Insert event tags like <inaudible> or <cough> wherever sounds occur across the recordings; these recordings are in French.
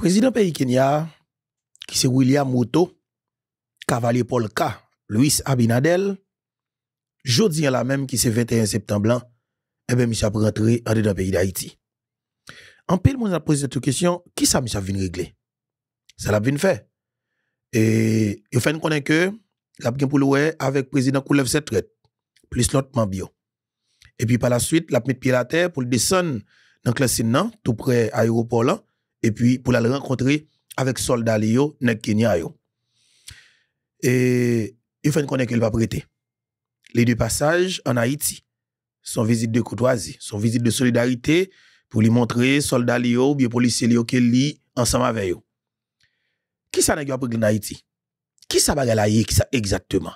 Président pays Kenya, qui c'est William Ruto, Cavalier Paul K, Louis Abinadel, jodi la même qui c'est 21 septembre blanc, eh bien, monsieur a rentré en le pays d'Haïti. En pile, on a posé cette question, qui ça monsieur a venu régler? Ça l'a venu faire. Et, il fait que que, l'a bien pour le avec président Koulev Setret, plus l'autre Mambio. Et puis, par la suite, l'a mis pied à terre pour le descendre dans le classement, tout près à l'aéroport là, et puis pour la rencontrer avec soldat Lio, Et il faut connaître qu'il va prêter. Les deux passages en Haïti, son visite de courtoisie, son visite de solidarité pour lui montrer soldat Lio ou bien policier Lio lit ensemble avec eux. Qui ça n'a pas pris en Haïti? Qui ça va qui ça exactement?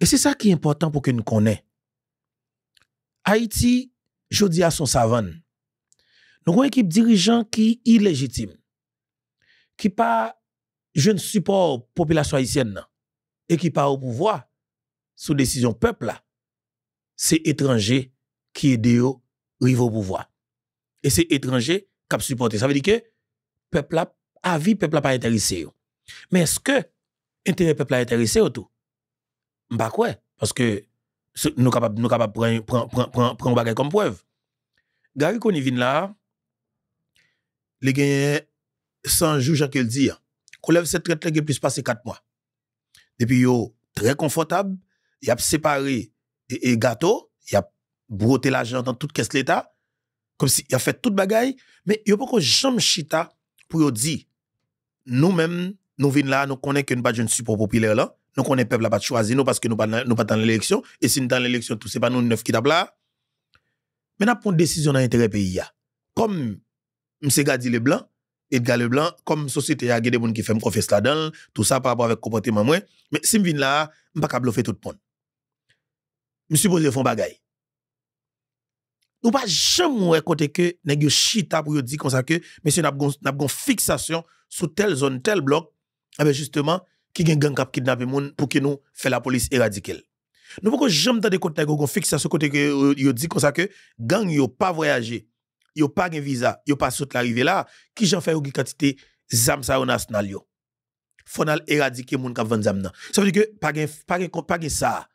Et c'est ça qui est important pour que nous connaissions. Haïti, je dis à son savane. Donc, une équipe dirigeant qui est illégitime, qui pas jeune la population haïtienne, et qui pas au pouvoir sous décision peuple, c'est étranger qui est de au pouvoir. Et c'est étranger qui a supporté. Ça veut dire que peuple a le peuple pas intéressé. Mais est-ce que intérêt peuple a intéressé tout? Bah quoi? Parce que nous sommes capables de prendre un bagage comme preuve. Gary là, les gagnent sans jours, j'ai qu'elle dire. Hein. Qu'on lève cette traite-là, il passé 4 mois. Depuis, yo, très confortable, il a séparé et, gâteau, il a broté l'argent dans toute caisse l'État, comme s'il a fait toute bagaille, mais il y a pas qu'on jamais chita pour dire, nous-mêmes, nous venons là, nous connaissons qu'une badge super support populaire là, nous connaissons peuple là pas choisir nous parce que nous ne sommes pas dans l'élection, et si nous dans l'élection, tout c'est pas nous neuf qui tablons là. Mais nous avons une décision dans l'intérêt pays. Comme Monsieur Gadi Leblanc, Edgar blanc, comme société, a des gens qui font confesse là-dedans, tout ça par rapport avec comportement moi. Mais si je viens là, je ne peux pas bluffer tout le monde. Je suppose font bagaille. Nous pas jamais côté que nèg chita pour dire comme ça que monsieur n'a une fixation sur telle zone, tel bloc, avec eh ben justement, qui gen gang kap kidnapper moun pour que nous fait la police éradiquée. Nous pouvons jamais dans des côtés qui fixation sur côté que euh, yo dit comme ça que gang yo pas voyager yo pas un visa, yo pas saute l'arrivée là, qui j'en fais une quantité zam sa national yo. Fonal éradiquer moun k'ap vend zam nan. Ça veut dire que pas pas pas ça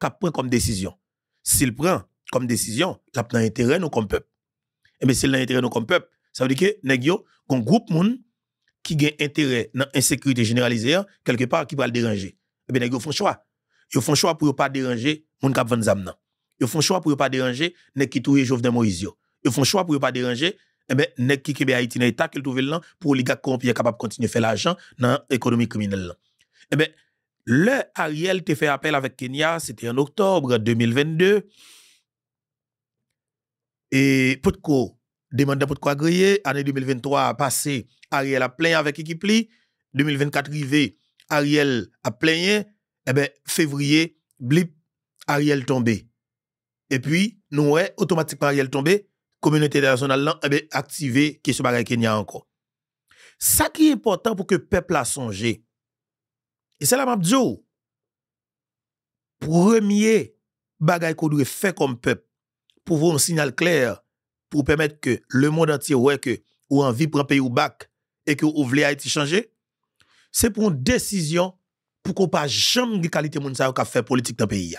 k'ap prend comme décision. S'il prend comme décision, l'a dans intérêt nous comme peuple. Et bien s'il dans intérêt nous comme peuple, ça veut dire que nèg yo un groupe moun qui gagne intérêt dans insécurité généralisée quelque part qui va le déranger. Et ben nèg yo font choix. Yo font choix pour pas déranger moun k'ap vend zam nan. Yo font choix pour pas déranger nèg qui touye Jovenel Moïse ils font choix pour ne pas déranger. Eh bien, nek qui kebe Haïti dans l'État, là, pour les gars corrompus capables de continuer à faire l'argent dans l'économie criminelle. Eh bien, le Ariel te fait appel avec Kenya, c'était en octobre 2022. Et quoi? demande pour quoi agréé, année 2023 a passé, Ariel a plein avec équipe 2024 arrivé, Ariel a plein, eh bien, février, blip, Ariel tombé. Et puis, nous, ouais, automatiquement Ariel tombé, communauté internationale eh a activé qu'il y Kenya encore. Ça qui est important pour que le peuple a songé. Et c'est la m'a Premier que qu'on doit faire comme peuple pour voir un signal clair pour permettre que le monde entier ouais que ou envie prendre pays ou bac et que ou voulez Haïti changer, c'est pour une décision pour qu'on pas jamais de qualité mondiale ça fait politique dans pays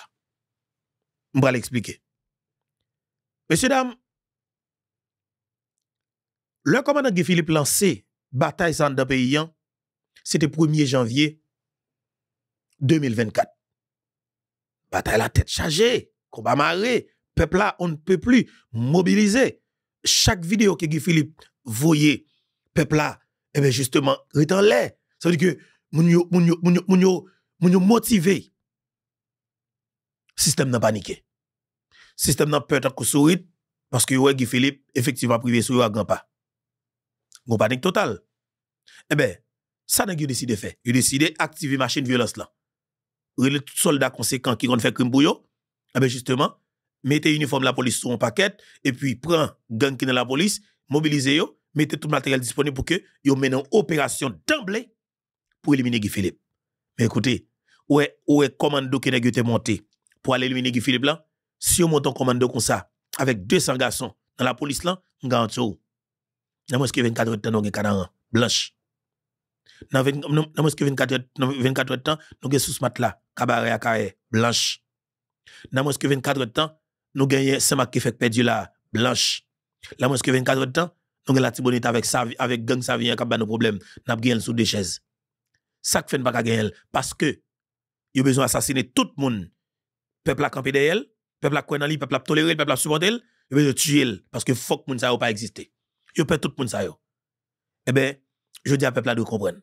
Je vais l'expliquer. Messieurs dames, le commandant Guy Philippe lancé bataille sans d'un pays, c'était 1er janvier 2024. Bataille la tête chargée, combat marré, peuple là, on ne peut plus mobiliser. Chaque vidéo que Guy Philippe voyait, peuple là, eh bien justement, est en l'air. Ça veut dire que moun yo, motivé. Système n'a paniqué. Système n'a peur de parce que Guy Philippe, effectivement, privé sur grand pas. Gon total. totale. Eh ben, ça n'a qu'il décidé de faire. Il décidé d'activer machine de violence là. Les soldats conséquents qui vont faire crime pour eux, eh ben justement, mettez uniforme la police sur un paquet, et puis prend gang qui dans la police, mobilisez yo. mettez tout le matériel disponible pour que yo une opération d'emblée pour éliminer Guy Philippe. Mais écoutez, où est, où commando qui n'a monté pour aller éliminer Guy Philippe là? Si on monte un commando comme ça, avec 200 garçons dans la police là, on garantit nan mwen ske 24 heures nous nou gen kanaran, blanche. Nan, nan mwen 24 de temps, nou gen sous mat la, kabare a carré, blanche. Nan mwen 24 heures temps, nou gen semak ki fek pedi la, blanche. Nan mwen 24 de temps, nou gen la tibonite avec avek gang savyen kap ba nou problem, Nous gen sous des de Ça Sak fen baka parce que paske a besoin asasine tout moun. peuple a monde. de peuple pepl a kwen nan li, peuple a tolere, peuple a supporte il yon bezon tuye parce paske fok moun sa pas pa yo perd tout le monde Eh bien, je dis à peuple là de comprendre.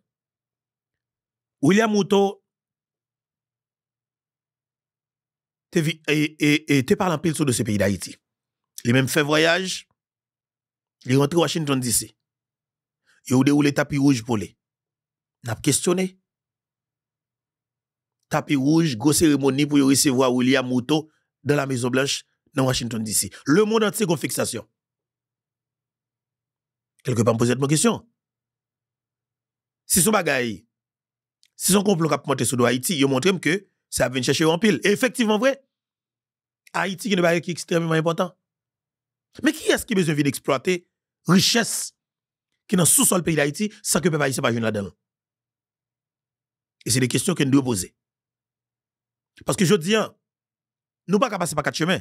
William Mouto, te, vi, en pile de ce pays d'Haïti. Il même fait voyage, il rentré à Washington DC. Il a déroulé tapis rouge pour lui. a questionné. Tapis rouge, grosse cérémonie pour recevoir William Mouto dans la Maison Blanche dans Washington DC. Le monde entier a fixation. Quelque part, me poser cette question. Si son bagaille, si son complot qui a monté sous Haïti, il montre que ça vient chercher en pile. Et effectivement, vrai. Haïti, qui est extrêmement important. Mais qui est-ce qui a besoin d'exploiter richesse qui est sous-sol pays d'Haïti sans que le peuple pas venu là-dedans? Et c'est des questions que nous devons poser. Parce que je dis, hein, nous ne pouvons pas passer par quatre chemins.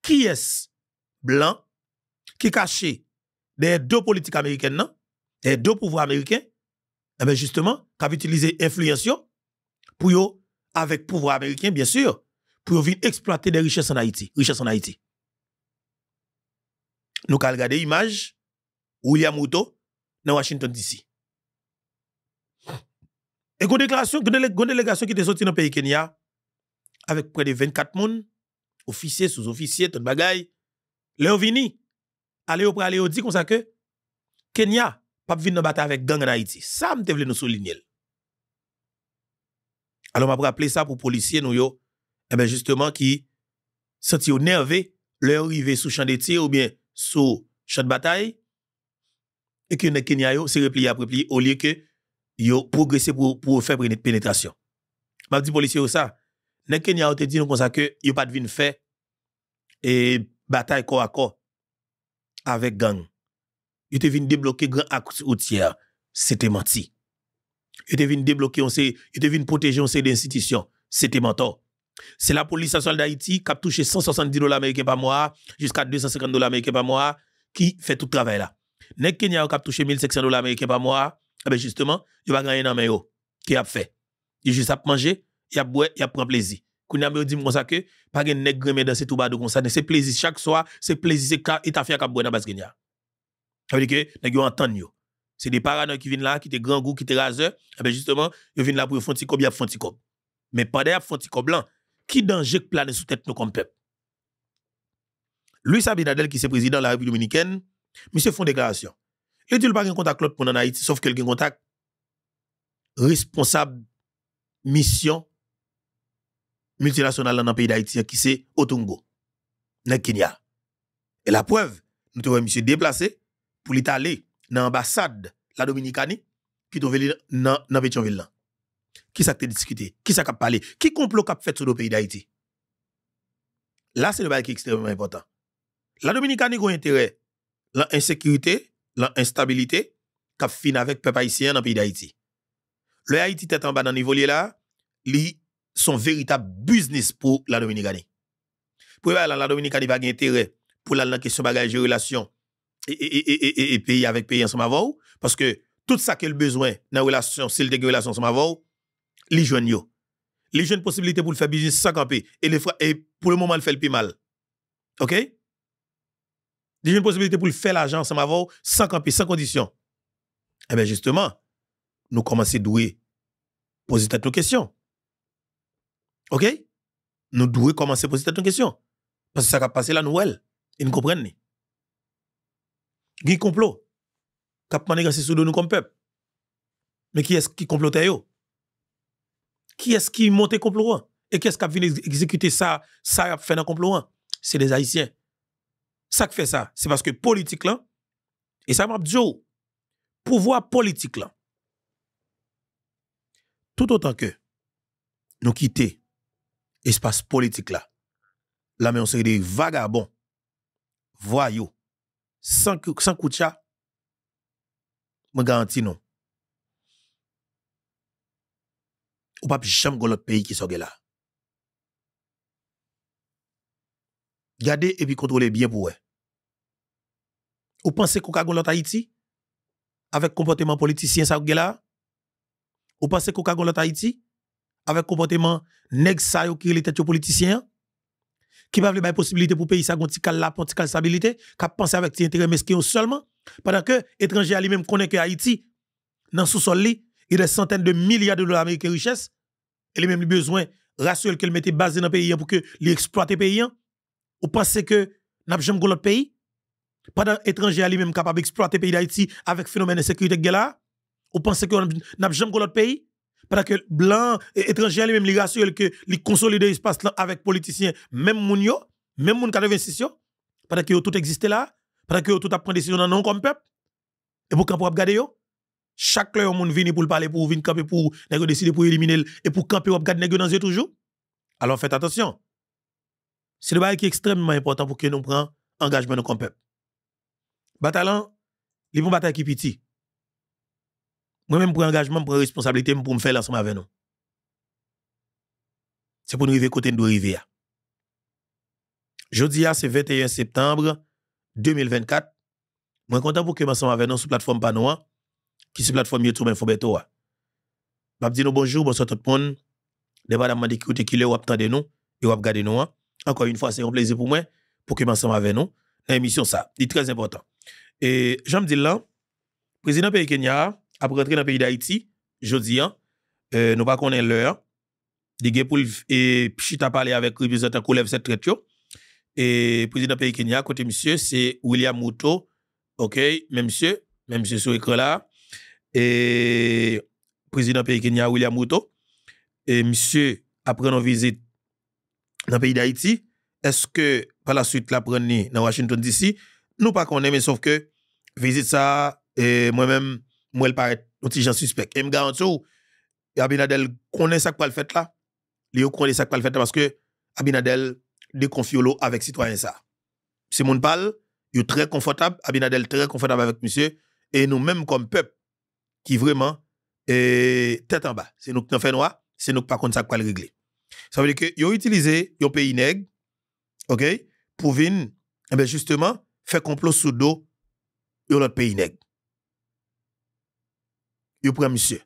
Qui est-ce blanc qui est caché des deux politiques américaines, non? des deux pouvoirs américains, eh bien justement, ont utilisé l'influence pour avec pouvoir américain, bien sûr, pour venir exploiter des richesses en Haïti. Richesses en Haïti. Nous avons regardé l'image William Ruto dans Washington DC. Et une déclaration, une délégation qui est sortie dans le pays Kenya, avec près de 24 personnes, officiers, sous-officiers, tout le bagaille, Léovini, Allez au aller dit comme ça que Kenya pas venir dans bataille avec gang en Haïti. Ça me te nous souligner. Alors m'a rappeler ça pour policiers nous yo eh ben justement qui senti nervé leur arrivé sous champ de tir ou bien sous champ de bataille et que les Kenya yo se replié après replié au lieu que yo progresser pour pour faire pénétration. M'a dit policier ça les Kenya yo te dit comme ça que yo pas de venir faire et eh, bataille corps à corps avec gang. Il était venu débloquer grand routier, C'était menti. Ils était venu débloquer, on sait, il était protéger, on C'était mentor. C'est la police nationale d'Haïti qui a touché 170 dollars américains par mois jusqu'à 250 dollars américains par mois qui fait tout le travail là. Nek Kenya qui a touché 1500 dollars américains par mois, eh ben justement, il va gagner dans qui a fait. Il juste a manger, il a boire, il a prendre plaisir. Koun yon dit comme ça que, pas gen nèg remè dans ces bado comme ça, c'est plaisir chaque soir, c'est plaisir, c'est et affaire kap bois dans Basgenia. Ça veut dire que nèg yo entend yo. C'est des parents qui viennent là, qui te grand goût, qui te raseur, et eh ben justement, yo viennent là pour font il y a font Mais pas y a font blanc, qui danger que plane sous tête nous comme peuple? Luis Abinadel, qui est président de la République dominicaine, monsieur font déclaration. Il e dit pas un contact l'autre pour en Haïti, sauf qu'il a un contact responsable mission multinationale dans le pays d'Haïti qui c'est Otungo, dans Kenya. Et la preuve, nous avons monsieur déplacé pour aller dans l'ambassade la Dominicanie qui est dans Pétionville. Qui ça a discuté? Qui ça a parlé? Qui complot a fait sur le pays d'Haïti? Là, c'est le bail qui est extrêmement important. La Dominicanie a intérêt l'insécurité, l'instabilité qui fin avec le peuple haïtien dans le pays d'Haïti. Le Haïti est en bas dans le niveau là, li son véritable business pour la Dominique. Pour la, la n'a pas gagner intérêt pour la, question de et relation et, et, et, et, pays avec pays ensemble parce que tout ça qu'elle besoin dans la relation s'il une relation ensemble avant les jeunes yo les jeunes possibilités pour le faire business sans camper et pour le moment le fait le plus mal OK les jeunes possibilités pour le faire l'argent ensemble avant sans camper sans condition Eh bien justement nous commençons à douer poser toutes nos questions OK Nous devons commencer à poser cette question. Parce que ça va passer la nouvelle. Ils ne comprennent pas. Il a complot. Cap de nous comme peuple. Mais qui est-ce qui complotait Qui est-ce qui montait complot Et qui est-ce qui a exécuter ça, ça a fait un complot C'est les Haïtiens. Ça qui fait ça, c'est parce que politique et ça m'a dit, pouvoir politique tout autant que nous quitter espace politique là. Là, mais on serait des vagabonds, voyous, sans, sans Je je garantis non. Ou pas jamais dans l'autre pays qui sont là. Gardez et puis contrôlez bien pour eux. Ou pensez qu'on a l'autre Haïti? Avec comportement politicien ça là? Ou pensez qu'on a l'autre Haïti? avec comportement nèg qui yo qui tête politiciens, qui pas les possibilité pour pays ça gon cal la politique cal stabilité qui penser avec ses intérêts mesquins seulement pendant que étranger lui même connaît que Haïti dans sous-sol li il y a des centaines de milliards de dollars américains richesse et les même besoin rassurer qu'elle mettait basé dans pays pour que l'exploiter pays ou pensez que n'a jamais l'autre pays pendant étranger lui même capable exploiter pays d'Haïti avec phénomène de sécurité là ou penser que n'a jamais l'autre pays pendant que blanc, étranger, lui-même, il rassure que il consolide l'espace là avec politiciens, même moun yo, même moun 86 yo, pendant que tout existe là, pendant que tout a pris décision non comme peuple. Et pour qu'on pour regarder chaque fois moun vini pour parler pour venir camper pour décider pour éliminer et pour camper regarder nèg dans toujours. Alors faites attention. C'est le bail qui est extrêmement important pour que nous prenions engagement nos comme peuple. Batalan, les bon bataille qui petit. Moi-même, pour engagement, pour responsabilité, pour me faire l'ensemble avec nous. C'est pour nous arriver côté de arriver. Jeudi, c'est 21 septembre 2024. Moi, content pour que ensemble avec nous sur la plateforme Panoa, qui est la plateforme YouTube Infobeto. Je dis bonjour, bonsoir tout le monde. Débat de d'écouter qui le ou de nous et ou regarder nous. Hein. Encore une fois, c'est un plaisir pour moi pour que ensemble avec nous. L'émission, ça, c'est très important. Et j'aime dire là, président pays Kenya, après rentrer dans le pays d'Haïti, je dis, hein, euh, nous ne connaissons l'heure. Des gens pour a parlé avec le représentant cette traite. Et président pays Kenya, côté monsieur, c'est William Muto. OK, même monsieur, même monsieur sur écran là. Et président pays Kenya, William Muto. Et monsieur, après nos visites dans le pays d'Haïti, est-ce que par la suite, l'apprenez dans Washington DC? Nous ne connaissons pas, mais sauf que visite ça, moi-même, moi, elle paraît un petit gens suspect. Et je garantis, Abinadel connaît ça qu'il fait là. Il connaît ça qu'il fait là parce que Abinadel déconfie avec citoyen ça. Si mon parle, il est très confortable, Abinadel très confortable avec monsieur. Et nous même comme peuple, qui vraiment est tête en bas. C'est nous qui nous faisons noir, c'est nous qui pas contre ça qu'il régler. Ça veut dire que ont utilisé un pays nègre, OK, pour venir, eh ben, justement, faire complot sous dos de l'autre pays nègre yo prend monsieur.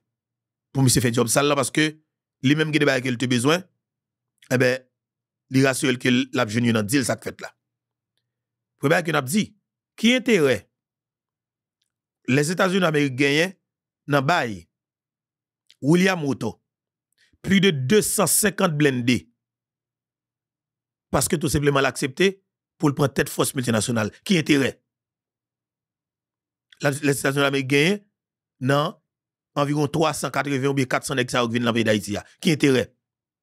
Pour monsieur faire job sale là parce que lui même qui débat qu'il te besoin eh ben li rassure que l'a jeune dans deal ça fait là. Premier que n'a dit qui intérêt les États-Unis américains dans bail William moto plus de 250 blindés parce que tout simplement l'accepter pour le prendre tête force multinationale qui intérêt les États-Unis américains dans environ 380 ou 400 nèg qui dans pays d'Haïti Qui intérêt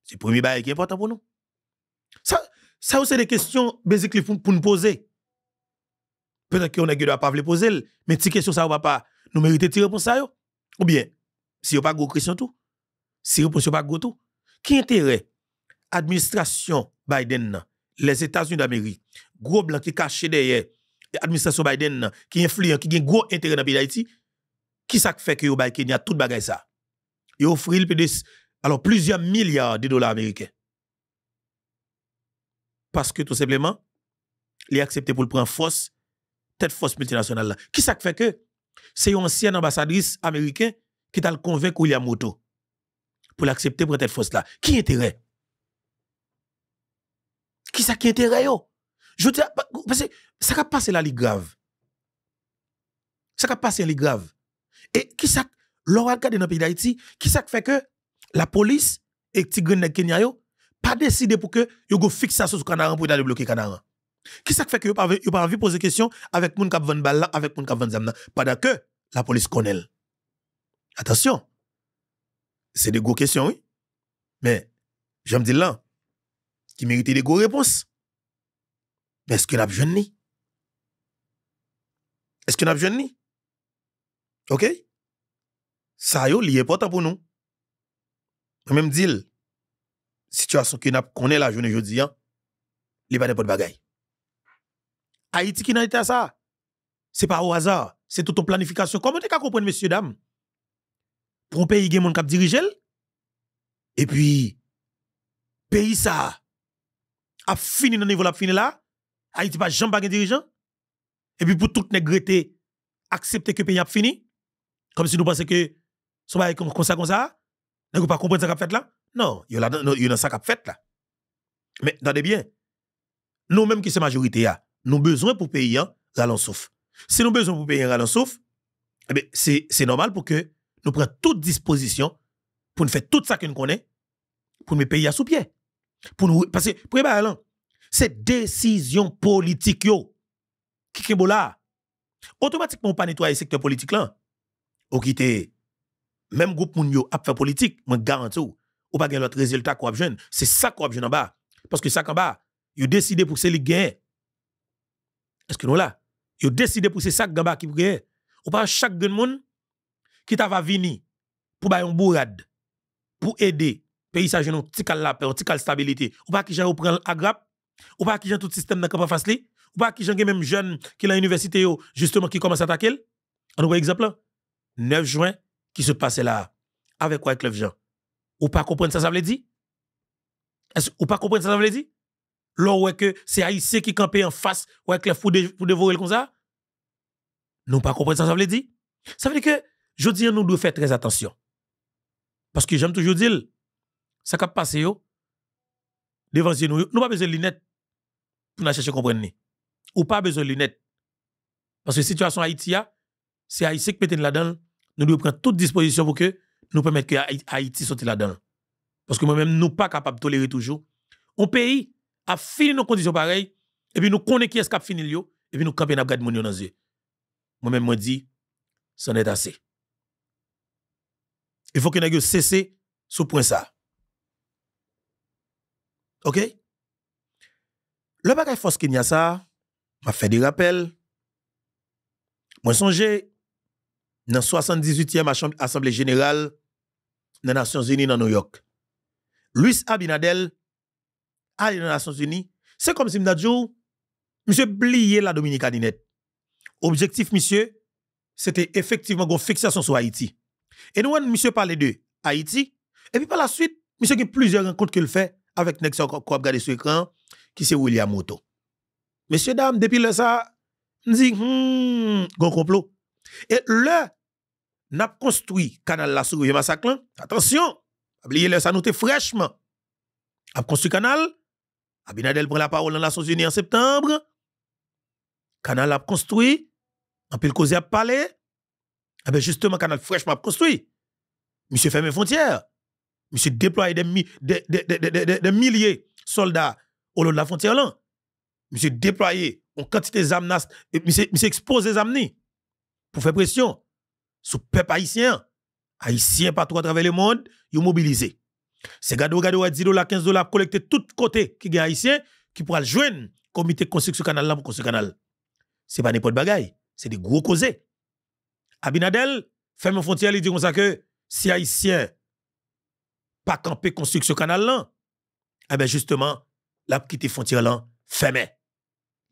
C'est le premier bail qui est important pour nous. Ça ça c'est des questions basiques pour, pour nous poser. Peut-être qu'on ne doit pas les poser mais ces questions ça pas nous de tirer pour ça Ou bien si n'avez pas de question tout si réponse pas de tout qui intérêt administration Biden les États-Unis d'Amérique gros blanc qui caché derrière l'administration Biden qui influent qui un gros intérêt dans pays d'Haïti qui ça fait que vous avez Kenya tout bagay ça? Vous offrent alors plusieurs milliards de dollars américains. Parce que tout simplement, il est accepté pour le prendre force, tête force multinationale Qui ça fait que c'est une ancienne ambassadrice américaine qui t'a convaincu William Moto pour l'accepter pour cette force là. Qui intérêt? Qui ça qui intérêt yo? Je dis, parce que ça va passer là, les grave. Ça va passer la les grave. Et qui ça, l'on cadre dans le pays d'Haïti, qui ça fait que la police et Tigre Kenya pas décidé pour que yo go ça sur Canaran pour aller bloquer Canaran. Qui ça fait que yo pas yo pas envie poser question avec moun k'ap van balle avec moun k'ap van zamna pendant que la police connaît. Attention. C'est des gros questions oui. Mais j'aime dire là qui mérite des gros réponses. Mais est-ce que n'a jeune ni Est-ce que n'a jeune ni OK Ça yo li important pour nous. Même deal. situation que n'a connaît la journée aujourd'hui, hein, li pas de bagay. Haïti qui n'a été ça. C'est pas au hasard, c'est toute planification. Comment tu comprendre messieurs dames Pour un pays qui ont cap et puis pays ça a fini dans niveau la fini là, Haïti pas jamais pas dirigeant. Et puis pour toute négrité accepter que pays a fini, comme si nous pensions que ce n'est comme ça, comme ça. Nous pas comprendre ce qu'a fait là. Non, il y a dans ça a fait là. Mais attendez bien. Nous-mêmes qui sommes majorité, ah, nous avons besoin pour payer un ralent souffle. Si nous avons besoin pour payer ralent souffle, eh c'est normal pour que nous prenions toute disposition pour nous faire tout ça que nous connaissons pour nous payer à sous pied. Pour nous, parce que, pour nous, hein, c'est décision politique yo, qui est là. Automatiquement, on pas nettoyer le secteur politique là ou quitter même groupe moun yo a fait politique, je garantis ou, ou pas l'autre résultat qu'on jeune. C'est ça qu'on a jeune en bas. Parce que ça en bas, yo décidé pour que c'est les gagnent. Est-ce que nous là? Yo décidé pour que c'est ça bas qui gagne. Ou pas chaque grand monde qui t'a va venir pour bailler un bourrade, pour aider pays ça jeune, la paix, stabilité. Ou pas qui j'en prend agrap, ou pas qui j'en tout système n'a pas facile, ou pas qui j'en même jeune qui l'université yo justement qui commence à attaquer. On voit exemple là. Hein? 9 juin, qui se passait là, avec quoi, avec Jean. Ou pas comprendre ça, ça veut dire? Ou pas comprendre ça, ça veut dire? Lors est que c'est Haïtien qui campait en face, ouais, Clef pour, dévorer comme ça? Nous pas comprendre ça, ça veut dire? Ça veut dire que, je dis, nous devons faire très attention. Parce que j'aime toujours dire, ça qui passe, yo, devant nous, nous pas besoin de lunettes pour nous chercher à comprendre. Ou pas besoin de lunettes. Parce que la situation Haïti, c'est Haïti qui mette là-dedans. Nous devons prendre toute disposition pour que nous permettre que Haïti sorte là-dedans. Parce que moi-même, nous pas capables de tolérer toujours. Un pays a fini nos conditions pareilles, et puis nous connaissons qui est-ce qui a fini et puis nous camper dans le dans yeux. Moi-même, moi dis, c'en est assez. Il faut que nous cessions ce point ça. OK? Le bagage force qu'il y a ça, m'a fait des rappels. Moi, songez, dans 78e Assemblée générale des Nations Unies dans New York. Luis Abinadel allé dans les Nations Unies. C'est comme si je monsieur blié la Dominicaninette. Objectif, monsieur, c'était effectivement une fixation sur Haïti. Et nous, monsieur parlé de Haïti. Et puis par la suite, monsieur a plusieurs rencontres qu'il fait avec Nexon qu'on sur l'écran, qui c'est William Moto. Monsieur, dame, depuis le ça, je dis, hmm, complot. Et là, n'a construit canal la sur le massacre. Attention, oubliez le ça nous fraîchement. A construit canal. Abinadel prend la parole dans la Nations Unies en septembre. Canal a construit. En pile causé a parlé. Eh ah bien, justement, canal fraîchement construit. Monsieur ferme frontières. Monsieur déploie des, mi des, milliers de soldats au long de la frontière là. Monsieur déployé en quantité d'amnastes. Monsieur, monsieur expose les amnés pour faire pression sur le peuple haïtien. Haïtien partout à travers le monde, ils mobilisé. C'est gado gado à 10 dollars, 15 dollars tous tout côté qui est haïtien qui pourra le joindre comité de construction canal là pour construire canal. n'est pas n'importe bagaille, c'est des gros causés. Abinadel ferme frontière, il dit comme ça que si haïtien pas camper construction canal là, eh ben justement, la petite frontière là ne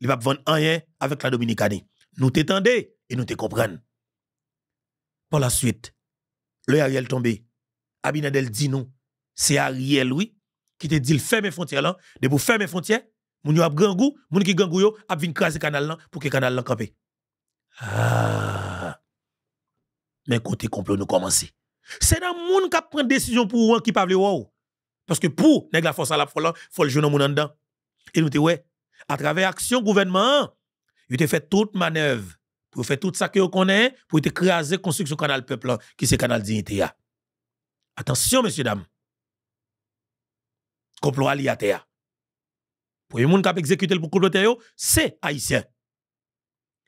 Il va vendre rien avec la Dominicanie. Nous t'étendons et nous te comprenons. Par la suite, le Ariel tombé. Abinadel dit nous, c'est Ariel, oui, qui te dit ferme les frontières là, de pour fermer les frontières, moun yo ap gangou, moun ki gangou yo, ap vin canal là pour que canal là camper. Ah. Mais côté complot nous commencer. C'est dans moun qui prend décision pour ou qui pas vle Parce que pour nèg la force à la folle, faut le jouer dans moun dedans. Et nous te ouais, à travers action gouvernement, il te fait toute manœuvre pour faire tout ça que vous connaissez, pour écraser la construction canal peuple, qui est le canal dignité. Attention, messieurs, dames. Complot Pour Premier monde qui a exécuté pour comploter, c'est haïtien.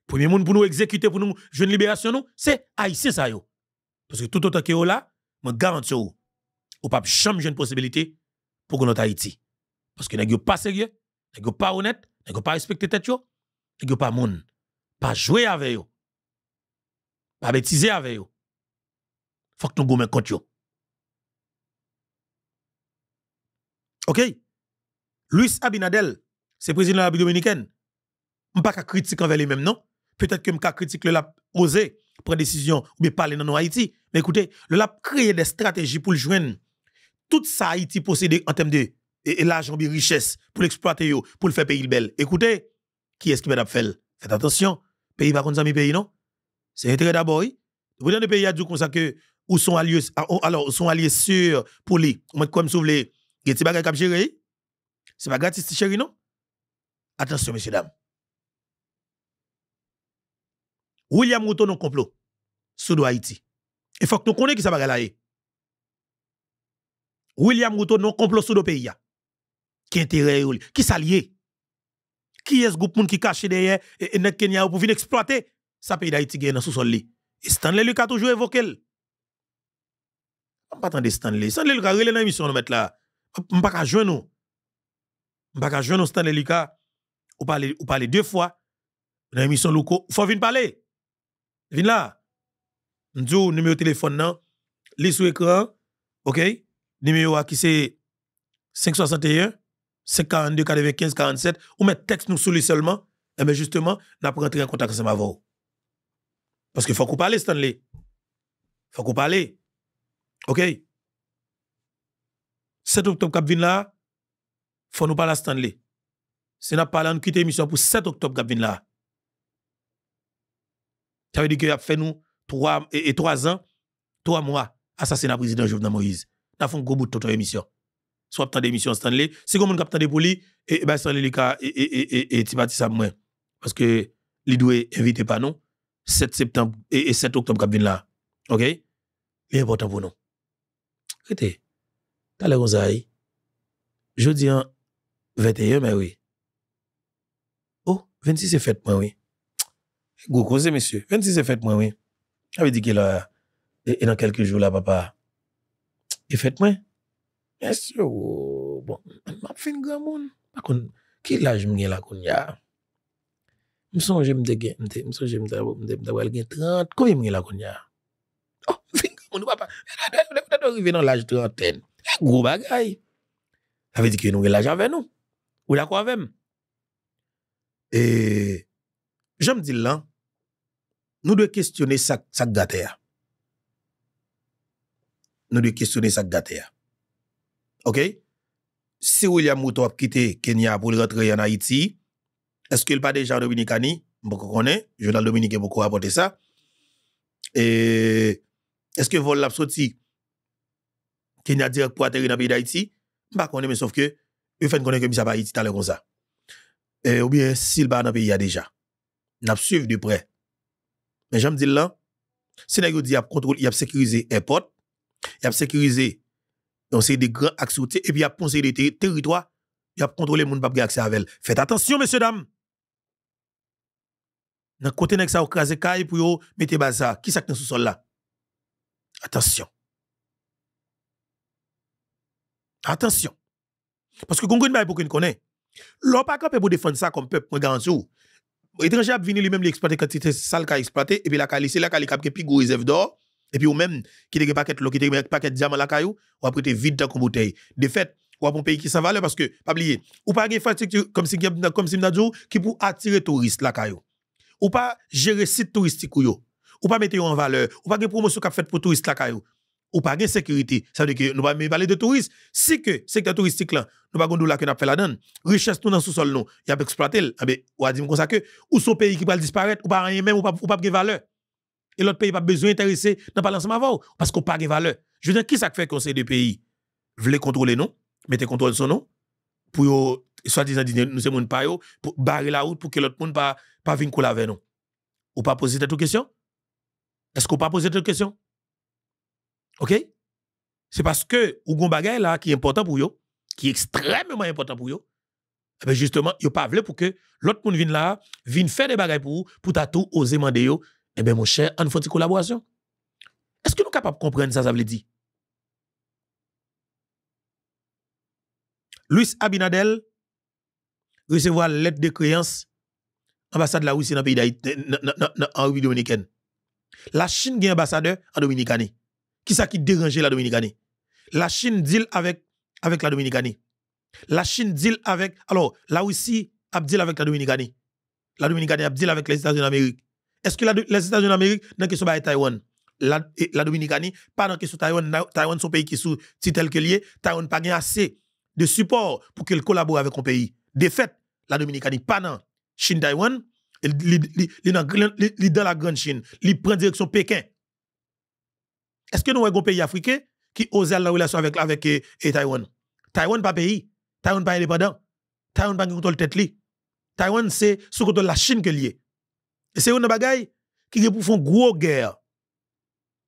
Premier monde pour nous exécuter, pour nous jouer une libération, c'est haïtien ça. Yo. Parce que tout autant que vous là, je garantis vous, vous pas jamais une possibilité pour notre Haïti. Parce que vous pas sérieux, vous pas honnête, vous pas respecté tête, vous pas monde pas jouer avec eux. Pas bêtiser avec eux. Faut que nous gommer contre eux. OK? Luis Abinadel, c'est président de la République dominicaine. Je pas critiquer envers lui-même, non? Peut-être que je critique le lap osé prendre décision ou bien parler dans Haïti. Mais écoutez, le la créer des stratégies pour le joindre tout ça Haïti possède en termes de et, l'argent, de richesse, pour l'exploiter, pour le faire payer le bel. Écoutez, qui est-ce qui m'a fait? Faites attention. Pays par contre, ça, pays, non? C'est intérêt d'abord, oui. Le président de pays a dit comme ça que, ou sont alliés, ah, oh, alors, sont alliés sûrs pour lui. Moi, comme si vous voulez, il chéri. C'est pas gratuit chéri, non? Attention, messieurs, dames. William Routon, non complot. Sous Haïti. Il faut que nous connaissions qui ça va là. William Routon, non complot sous le pays. Qui intérêt, qui s'allie. Qui est ce groupe qui cache derrière et, et Kenya pour venir exploiter ça pays d'Haïti dans sous-sol Et Stanley Lucas toujours évoqué. On pas attendre Stanley. Stanley Lucas est dans l'émission là. On pas joindre pas jouer joindre Stanley Lucas On parler deux fois dans l'émission Louko, faut venir parler. Viens là. numéro téléphone nan li écran. OK? Numéro qui c'est 561 c'est 42, 95, 47, ou mettre texte nous sous lui seulement, et eh bien justement, n'a pas rentré en contact avec avec voix, Parce qu'il faut qu'on parle, Stanley. faut qu'on parle. OK? 7 octobre, cap là, faut nous parler à Stanley. C'est n'a parlé, on quitte l'émission pour 7 octobre, cap là. Ça veut dire qu'il a fait nous 3 et, ans, 3 mois, assassinat président Jovenel Moïse. Nous avons fait un gros bout de toute émission soit missions, d'émission Stanley. Si vous avez pour lui, et ben Stanley Lika et et et ça parce que il doit inviter pas nous, 7 septembre et, eh, eh, 7 octobre qui là. OK C'est important pour nous. Écoutez. T'as le dis Jeudi 21 mais oui. Oh, 26 c'est fête moi oui. Gros conseil monsieur, 26 c'est fête moi oui. J'avais dit que là et, eh, dans quelques jours là papa. Et fête moi. Mwen ap vengi ap moun. Bakoun, ki laj mwen la konja. M senon jem mte gen, m senon jem mte mte mta wazyen 30, koi mwen la konja. Vengi ap moun ou apan. Bu nè gen w endpoint nan laj 30. A kou bagay. A vet di ke kan nou gen laj avè nou. Ou la kwa avèm. E, j Lufti lan, nou de wè kwestiyonne sak gatey ya. Nou de wè kwestiyonne sak gatey ya. OK Si William Mouton a quitté Kenya pour rentrer en Haïti, est-ce qu'il pas déjà en Dominicani Beaucoup connaît, journal dominicain beaucoup apporté ça. Et est-ce que vol l'a sorti Kenya direct pour atterrir dans le pays d'Haïti Pas bah, connaît mais sauf que il fait connaître que ça pas Haïti tout comme ça. Et, ou bien s'il pas dans le pays a déjà. N'a suivre de près. Mais j'aime dire là, Sénégal dit y a contrôle, il a sécurisé airport, il a sécurisé donc, c'est des grands axes et puis il y a poncé des territoires, il y a contrôlé les gens qui accès elle. Faites attention, messieurs, dames. Dans côté de ça, vous crasez caille pour mettre bas ça. Qui ça dans sous-sol là? Attention. Attention. Parce que congo n'est bah, pour qu'on connaît. L'on pas capable pour défendre ça comme peuple, moi garantis L'étranger a venu lui-même l'exploiter quand c'était sale qu'a exploité, et puis la qualité, la qualité qui pigou pris réserve d'or, et puis, ou même, qui te paquet l'eau, qui te paquet diamant la caillou, ou après, te vide dans bouteille. De fait, ou un pays qui s'en valeur parce que, pas oublier, ou pas une infrastructure, comme si, comme si, qui pour attirer touristes la caillou. Ou pas gérer site touristique ou yo Ou pas mettre en valeur. Ou pas une promotion qui fait pour touristes la caillou. Ou pas de sécurité. Ça veut dire que nous pas parler de touristes Si que secteur touristique là, nous pas pouvons pas que nous fait la donne. Richesse tout dans sous-sol il y a exploité. Eh ben, ou a dit comme ça que ou son pays qui va disparaître, ou pas rien même, ou pas ou pas de valeur et l'autre pays n'a pas besoin d'intéresser dans pas ensemble avant, parce qu'on pas de valeurs. Je veux dire, qui ça fait que conseil deux pays voulez contrôler non, mettez contrôle son nom, pour soit disant nous sommes pas pour barrer la route pour que l'autre monde pas pas couler avec nous. Ou pas poser cette question? Est-ce qu'on pas poser cette question? OK? C'est parce que ou gon bagay là qui est important pour vous, qui est extrêmement important pour yo. justement, eh ben justement, yo pas vle pour que l'autre monde vienne là, vienne faire des bagages pour vous, pour ta oser demander yo eh bien, mon cher, on fait une collaboration. Est-ce que nous sommes capables de comprendre ça, ça veut dire? Luis Abinadel recevoir lettre de créance ambassade de la Russie dans le pays d'Haïti, en République dominicaine. La Chine est ambassadeur en Dominicanie. Qui ça qui dérange la Dominicanie? La Chine deal avec, avec la Dominicanie. La Chine deal avec. Alors, la Russie a deal avec la Dominicanie. La Dominicanie a deal avec les États-Unis d'Amérique. Est-ce que les États-Unis d'Amérique n'ont question de Taïwan? La, la Dominicanie, pas dans question Taïwan. Taïwan, son pays qui est sous titre que lié. Taïwan pas assez de support pour qu'elle collabore avec un pays. De fait, la Dominicanie, pas dans Chine, Taïwan, il dans la grande Chine, il prend direction Pékin. Est-ce que nous avons un pays africain qui ose la relation avec, Taïwan Taïwan? n'est pas pays. Taïwan pas indépendant. Taïwan pas contrôle tête Taïwan c'est sous contrôle la Chine que lié. Et c'est une bagaille qui est pour faire une grosse guerre.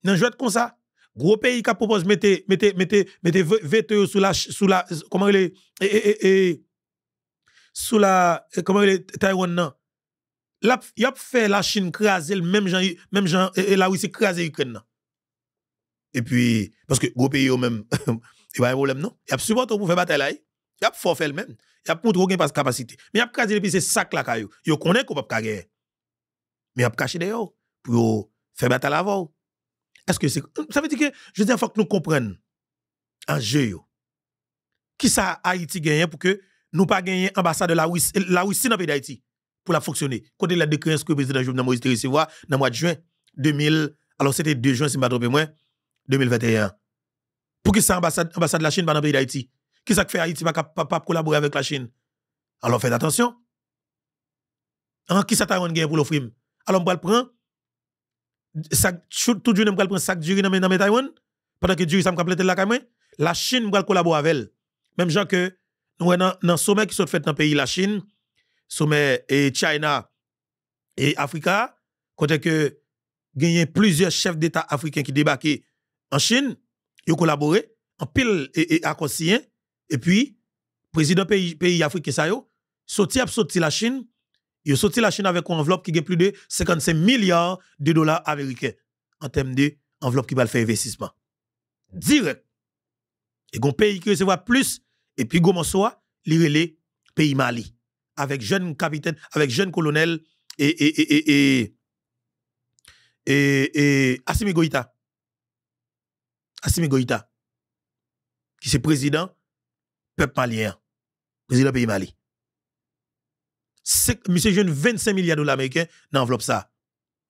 Dans un jeu comme ça, gros pays qui propose mettre mettre mettre mettre veto sous la sous la comment il est et, et, et, sous la eh, comment il est Taïwan non. il a fait la Chine craser le même genre même gens, et eh, eh, la Russie craser l'Ukraine. Et puis parce que gros pays eux même <laughs> il va un problème non. Il a supporté pour faire bataille là. Il a fort faire le même. Il a montré de pas capacité. Mais il a craser puis c'est ça la caillou. Il connaît qu'on pas gagner mais à cacher dehors pour faire bataille avant. Est-ce que c'est ça veut dire que je dis faut que nous comprenions un jeu Qui ça Haïti gagne pour que nous pas gagner ambassade de la Russie euh, la le pays d'Haïti pour la fonctionner. Côté la décréance que le président Jovenel Moïse recevoir dans le mois de juin 2000 alors c'était 2 juin si je ne me 2021. Pour que ça ambassade ambassade de la Chine dans le pays d'Haïti. Qui ça fait Haïti pas collaborer avec la Chine Alors faites attention. en hein, qui ça t'a gagné pour l'offrir alors, on va le prendre. Tout le monde va le prendre sac Juri dans Taïwan. Pendant que Juri, ça me la caméra. La Chine va collaborer avec elle. Même genre que nous avons un sommet qui sont fait dans le pays, la Chine, sommet et China et Africa, Quand que gagné plusieurs chefs d'État africains qui débarquent en Chine, ils ont collaboré en pile et, à conscience. et puis président pays pays africain ça yo sorti la Chine il a sorti la Chine avec une enveloppe qui gagne plus de 55 milliards de dollars américains en termes enveloppe qui va faire investissement. Direct. Et un pays qui recevra plus, et puis lire les pays Mali, avec jeune capitaine, avec jeune colonel et, et, et, et, et Assimi Goïta. Assimi Goïta, qui c'est président peuple malien, président pays Mali monsieur jeune 25 milliards de dollars américains dans ça.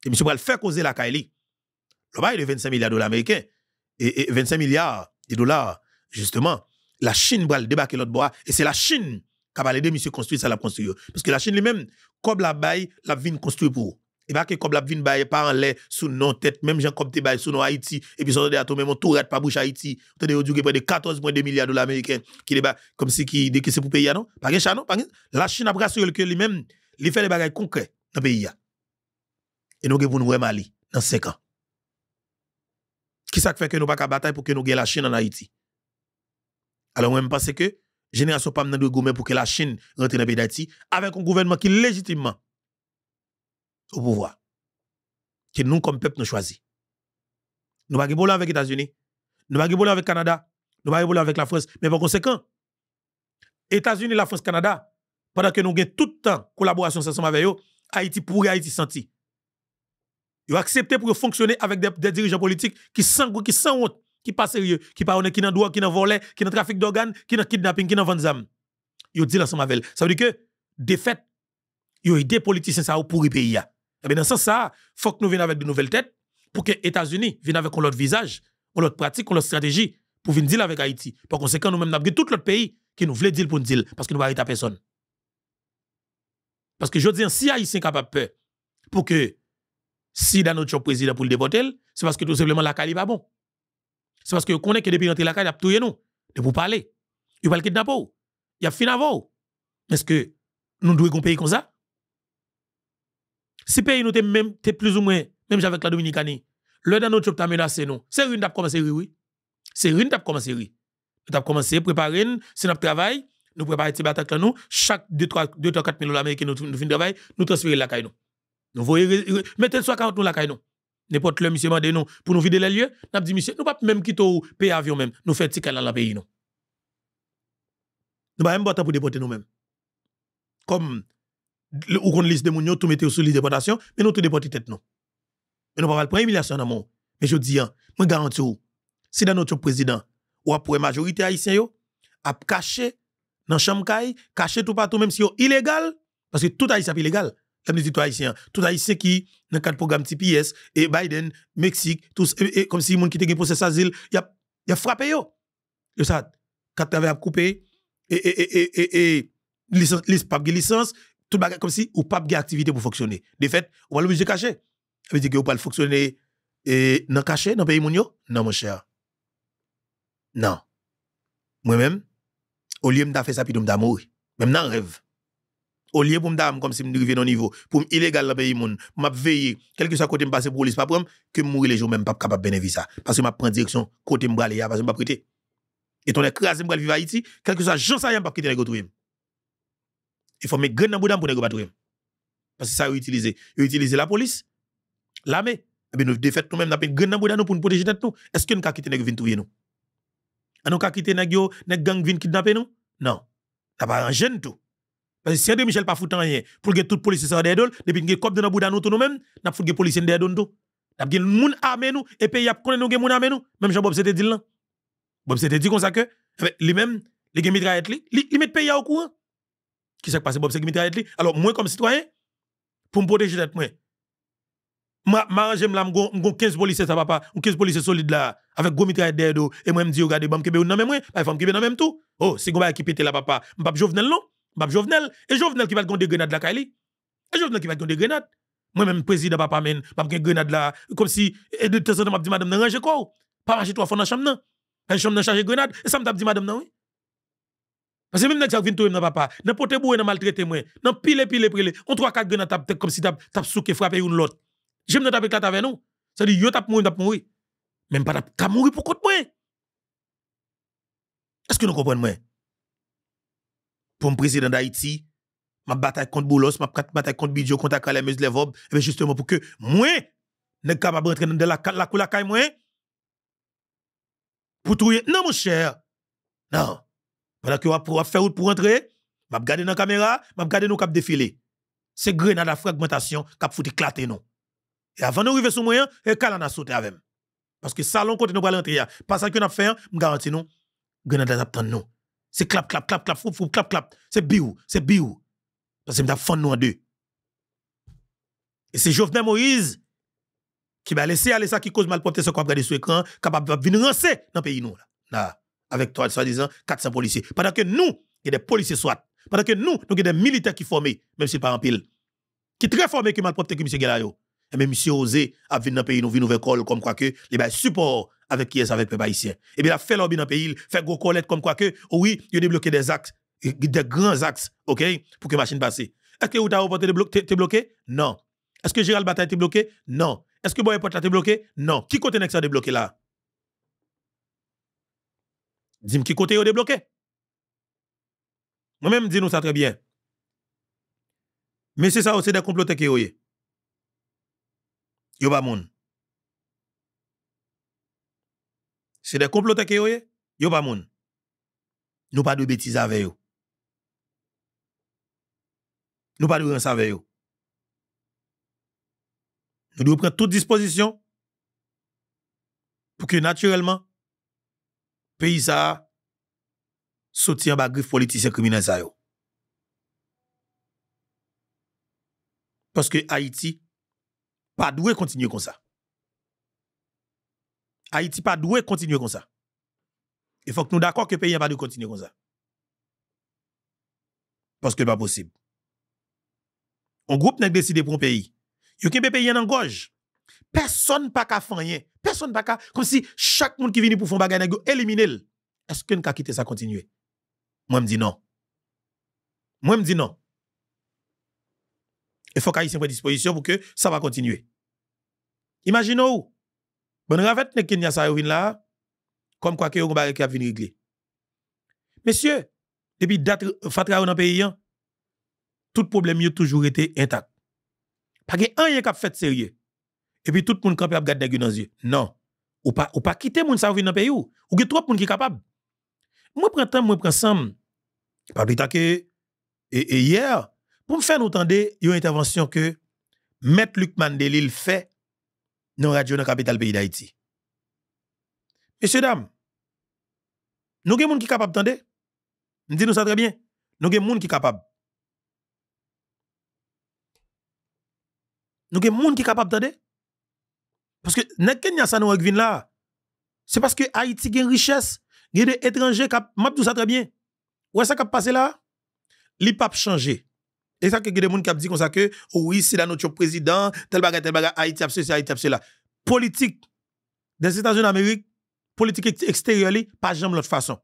Et monsieur le faire causer la Kaili. Le bail de 25 milliards de dollars américains et, 25 milliards de dollars, justement, la Chine va débarquer l'autre bois et c'est la Chine qui va l'aider monsieur construire ça la construire. Parce que la Chine lui-même, comme la bail, la vine construire pour. Et pas que comme la vin baye pas en l'air sous nos têtes, même Jean comme te baye sous nos Haïti, et puis son de atom, même tourette tourette pas bouche Haïti, est que près de 14,2 milliards de dollars américains, qui sont comme si qui, de c'est pour payer, non? Pas que non? Pas La Chine a rassuré que lui-même, il fait des bagages concrets dans le pays. Et nous avons nous Mali dans 5 ans. Qui fait que nous pas qu'à bataille pour que nous ayons la Chine en Haïti? Alors, moi, je pense que, génération pas de gourmet pour que la Chine rentre dans le pays d'Haïti, avec un gouvernement qui légitimement au pouvoir. Que nous, comme peuple, nous choisissons. Nous ne pouvons pas avec les États-Unis. Nous ne pouvons pas avec le Canada. Nous ne pouvons pas avec la France. Mais par conséquent, États-Unis, la France, Canada, pendant que nous avons tout le temps collaboration ensemble avec eux, Haïti pourrait Haïti senti. Ils ont accepté pour fonctionner avec des, dirigeants politiques qui sans qui sans honte, qui pas sérieux, qui pas honnête, qui n'ont droit, qui n'ont volé qui n'ont trafic d'organes, qui n'ont kidnapping, qui n'ont vente d'âme. Ils ont dit ensemble avec eux. Ça veut dire que défaite, ils ont des politiciens ça pour le pays mais eh dans ce sens, il faut que nous venions avec de nouvelles têtes pour que les États-Unis viennent avec un autre visage, une autre pratique, une autre stratégie pour venir deal avec Haïti. Par conséquent, nous-mêmes, nous avons tout l'autre pays qui nous voulait deal pour nous dire parce que nous pas personne. Parce que je dis, si Haïti Haïtien capable peur pour que si Donald Trump président pour le déporter, c'est parce que tout simplement la cali pas bon. C'est parce que vous connaissez que depuis rentrer la cali, il y a tout nous. De vous parler. Il le kidnapper. Il y a fin avant. Est-ce que nous devons un pays comme ça? Si pays nous même t'es plus ou moins même avec la Dominicanie, le dans notre t'a menacé nous. C'est une t'a commencé oui. C'est une t'a commencé oui. Nous avons commencé à préparer, c'est notre travail, nous préparons ces batailles nous, chaque 2-3 4 millions dollars américains nous fin de travail, nous transférons la caille nous. Nous voyons, mettez 140 nous la caille nous. N'importe le monsieur demandé nous pour nous vider les lieux, nous dit monsieur, nous pas même quitter au pays avion même, nous faisons ticket dans le pays nous. Nous pas même pour déporter nous-mêmes. Comme ou qu'on liste de moun tout mettre sur liste déportation, mais nous tout déporte tête non Mais nous pas prendre humiliation dans mon. Mais je dis, je hein, garantis, si dans notre président, ou après majorité haïtienne, yo, a caché dans chambre caché tout partout, même si yo illégal, parce que tout haïtien est illégal. Comme dit tout haïtien, tout haïtien qui, dans quatre programme TPS, et Biden, Mexique, tous, comme si les gens qui ont procès ils il a, y a frappé yo. Yo ça, quand a coupé, et, et, et, et, et, licence, licence, tout bagage comme si ou pas de activité pour fonctionner. De fait, on va le cacher. Ça veut dire que vous pas fonctionner et non caché dans le pays mounio Non, mon cher. Non. Moi-même, au lieu de faire ça, puis de mourir. Même dans rêve. Au lieu pour me dame comme si je arrivé au niveau, pour illégal dans le pays, pour me veiller, quelque chose soit côté me passer pour police, pas pour que mourir les jours même pas capable de bénéficier ça. Parce que je prends direction côté me parce que je ne pas prêter. Et ton écrasé, je vais vivre à Haïti, quelque que gens, Jean Sayen, je ne pas quitter les il faut mettre grand dans boudam pour nous battre. Parce que ça, ils utilisent. Ils la police, l'armée. et eh bien, nous, de nous même n'a pas grand dans boudam pour nous protéger nous. Est-ce que nous ca quitter les gens qui nous Nous avons quitté les gens qui nous kidnapper nous Non. Ça va jeune tout. Parce que si André Michel pas foutant rien, pour que toute police des derrière depuis que cop de dans boudam nous même n'a nous avons que police derrière nous. Nous moun armé nous et pays a connait nous moun armé nous. Même Jean-Bob c'était dit là. Bob c'était dit comme ça que eh lui-même, les gens mitraillent, ils mettent pays au courant qui s'est passé, Bob Segmitra et Alors, moi, comme citoyen, pour me protéger d'être moi, m'arranger, m'gon 15 policiers, ça papa, ou 15 policiers solides là, avec gros mitrailleur derrière, et moi, me dis, regardez, bam, kebe, ou non, même moi, pas femme kebe, non, même tout. Oh, c'est gomba qui pète là, papa, m'pap Jovenel, non? M'pap Jovenel, et Jovenel qui va te des grenades là, Kaili. Et Jovenel qui va te des grenades. Moi-même, président, papa, men, m'pap grenade là, comme si, et de temps en temps, dit, madame, n'arrangez quoi? Pas marcher trois fois dans la chambre, non? La chambre, n'a grenade, et ça m'tap dit, madame, non, parce que même dans Jack vient papa, dans pote boué dans maltraité moi, dans pile pile pile, on trois quatre grenades tape comme si tape tape souké frapper une l'autre. J'aime dans taper avec nous. Ça dit yo tape mourir tape mourir. Même pas tap mourir pour contre moi. Est-ce que nous comprenons moi Pour le président d'Haïti, ma bataille contre Boulos, ma bataille contre Bidjo, contre Kalemus Levob, et eh ben, justement pour que moi ne capable rentrer dans la la, la caille moi. Pour trouver non mon cher. Non. Voilà que vous faire route pour entrer, m'a regarder dans la caméra, m'a regarder nous cap défiler. C'est grenade à fragmentation cap fait éclater nous. Et avant nous arriver sur moyen, et cala n'a sauté avec. Parce que salon côté nous pas Parce Pas ça que a fait, hein, me garantis nous grenade à attendre nous. C'est clap clap clap clap fou fou clap clap, c'est biou, c'est biou. Parce que m'a fond nous en deux. Et c'est Jovenel Moïse qui va laisser aller ça qui cause mal pour ce qu'on a regardé sur écran, capable de venir rancer dans le pays nous là avec toi, soi-disant 400 policiers. Pendant que nous, il y a des policiers soit. Pendant que nous, nous avons des militaires qui formés, même si pas en pile. Qui très formés, qui malpropre que M. Gelayo. Et eh même M. Osé a venu dans le pays, nous venu école, comme quoi que, les ben, support avec qui est avec les Et eh bien, il a fait dans le pays, fait gros collecte, comme quoi que, oui, il a débloqué des axes, des grands axes, OK, pour que la machine passe. Est-ce que vous avez bloqué, bloqué? Non. Est-ce que Gérald Bataille est bloqué? Non. Est-ce que Porte bloqué? Non. Qui côté nest débloqué là? Dis-moi qui côté est débloqué. Moi-même, dis-nous ça très bien. Mais c'est ça, aussi des comploteurs qui n'y a pas C'est des comploteurs qui est. a pas moun. Nous pas de bêtises avec vous. Nous pas de rien avec vous. Nous devons prendre toute disposition pour que naturellement, Peyi sa soti an ba grif politisyen koumine sa yo. Paske Haiti pa dwe kontinye kon sa. Haiti pa dwe kontinye kon sa. E fok nou d'akor ke peyi an pa dwe kontinye kon sa. Paske pa posib. On goup nèk deside pou an peyi. Yo kepe peyi an an goj. personne pas qu'à faire rien. Personne pas qu'à comme si chaque monde qui vient pour faire bagarre éliminer. Est-ce que peut quitter ça continuer Moi me dis non. Moi me dis non. Il faut qu'Haïtien prenne disposition pour que ça va continuer. Imaginez où Bon ravette ne Kenya ça vient là comme quoi que on bagay qui venir régler. Messieurs, depuis date euh, fatra dans pays hein, tout problème a toujours été intact. parce gen rien qui a fait sérieux et puis tout le monde capable de garder dans les yeux. Non. Ou pas, ou pas quitter les gens qui dans le pays. Ou il y trop de qui sont capables. Moi, prends temps, moi, prends ensemble. Pas plus que et, et hier, pour me faire entendre, il une intervention que Maître Luc Mandelil fait dans la radio dans la capitale pays d'Haïti. Messieurs, dames, nous avons des gens qui sont capables d'entendre. Dis-nous ça très bien. Nous avons des gens qui sont capables. Nous avons des gens qui sont capables d'entendre. Parce que y a ça nous vin là. C'est parce que Haïti a une richesse, Il y a des étrangers qui ont tout ça très bien. Où que ça qui passé là? Li pas changer. Et ça a des gens qui dit comme ça que oh oui, c'est la notre président, tel bagarre tel bagarre Haïti a ceci, Haïti a cela. Politique des États-Unis d'Amérique, politique extérieure pas jamais l'autre façon.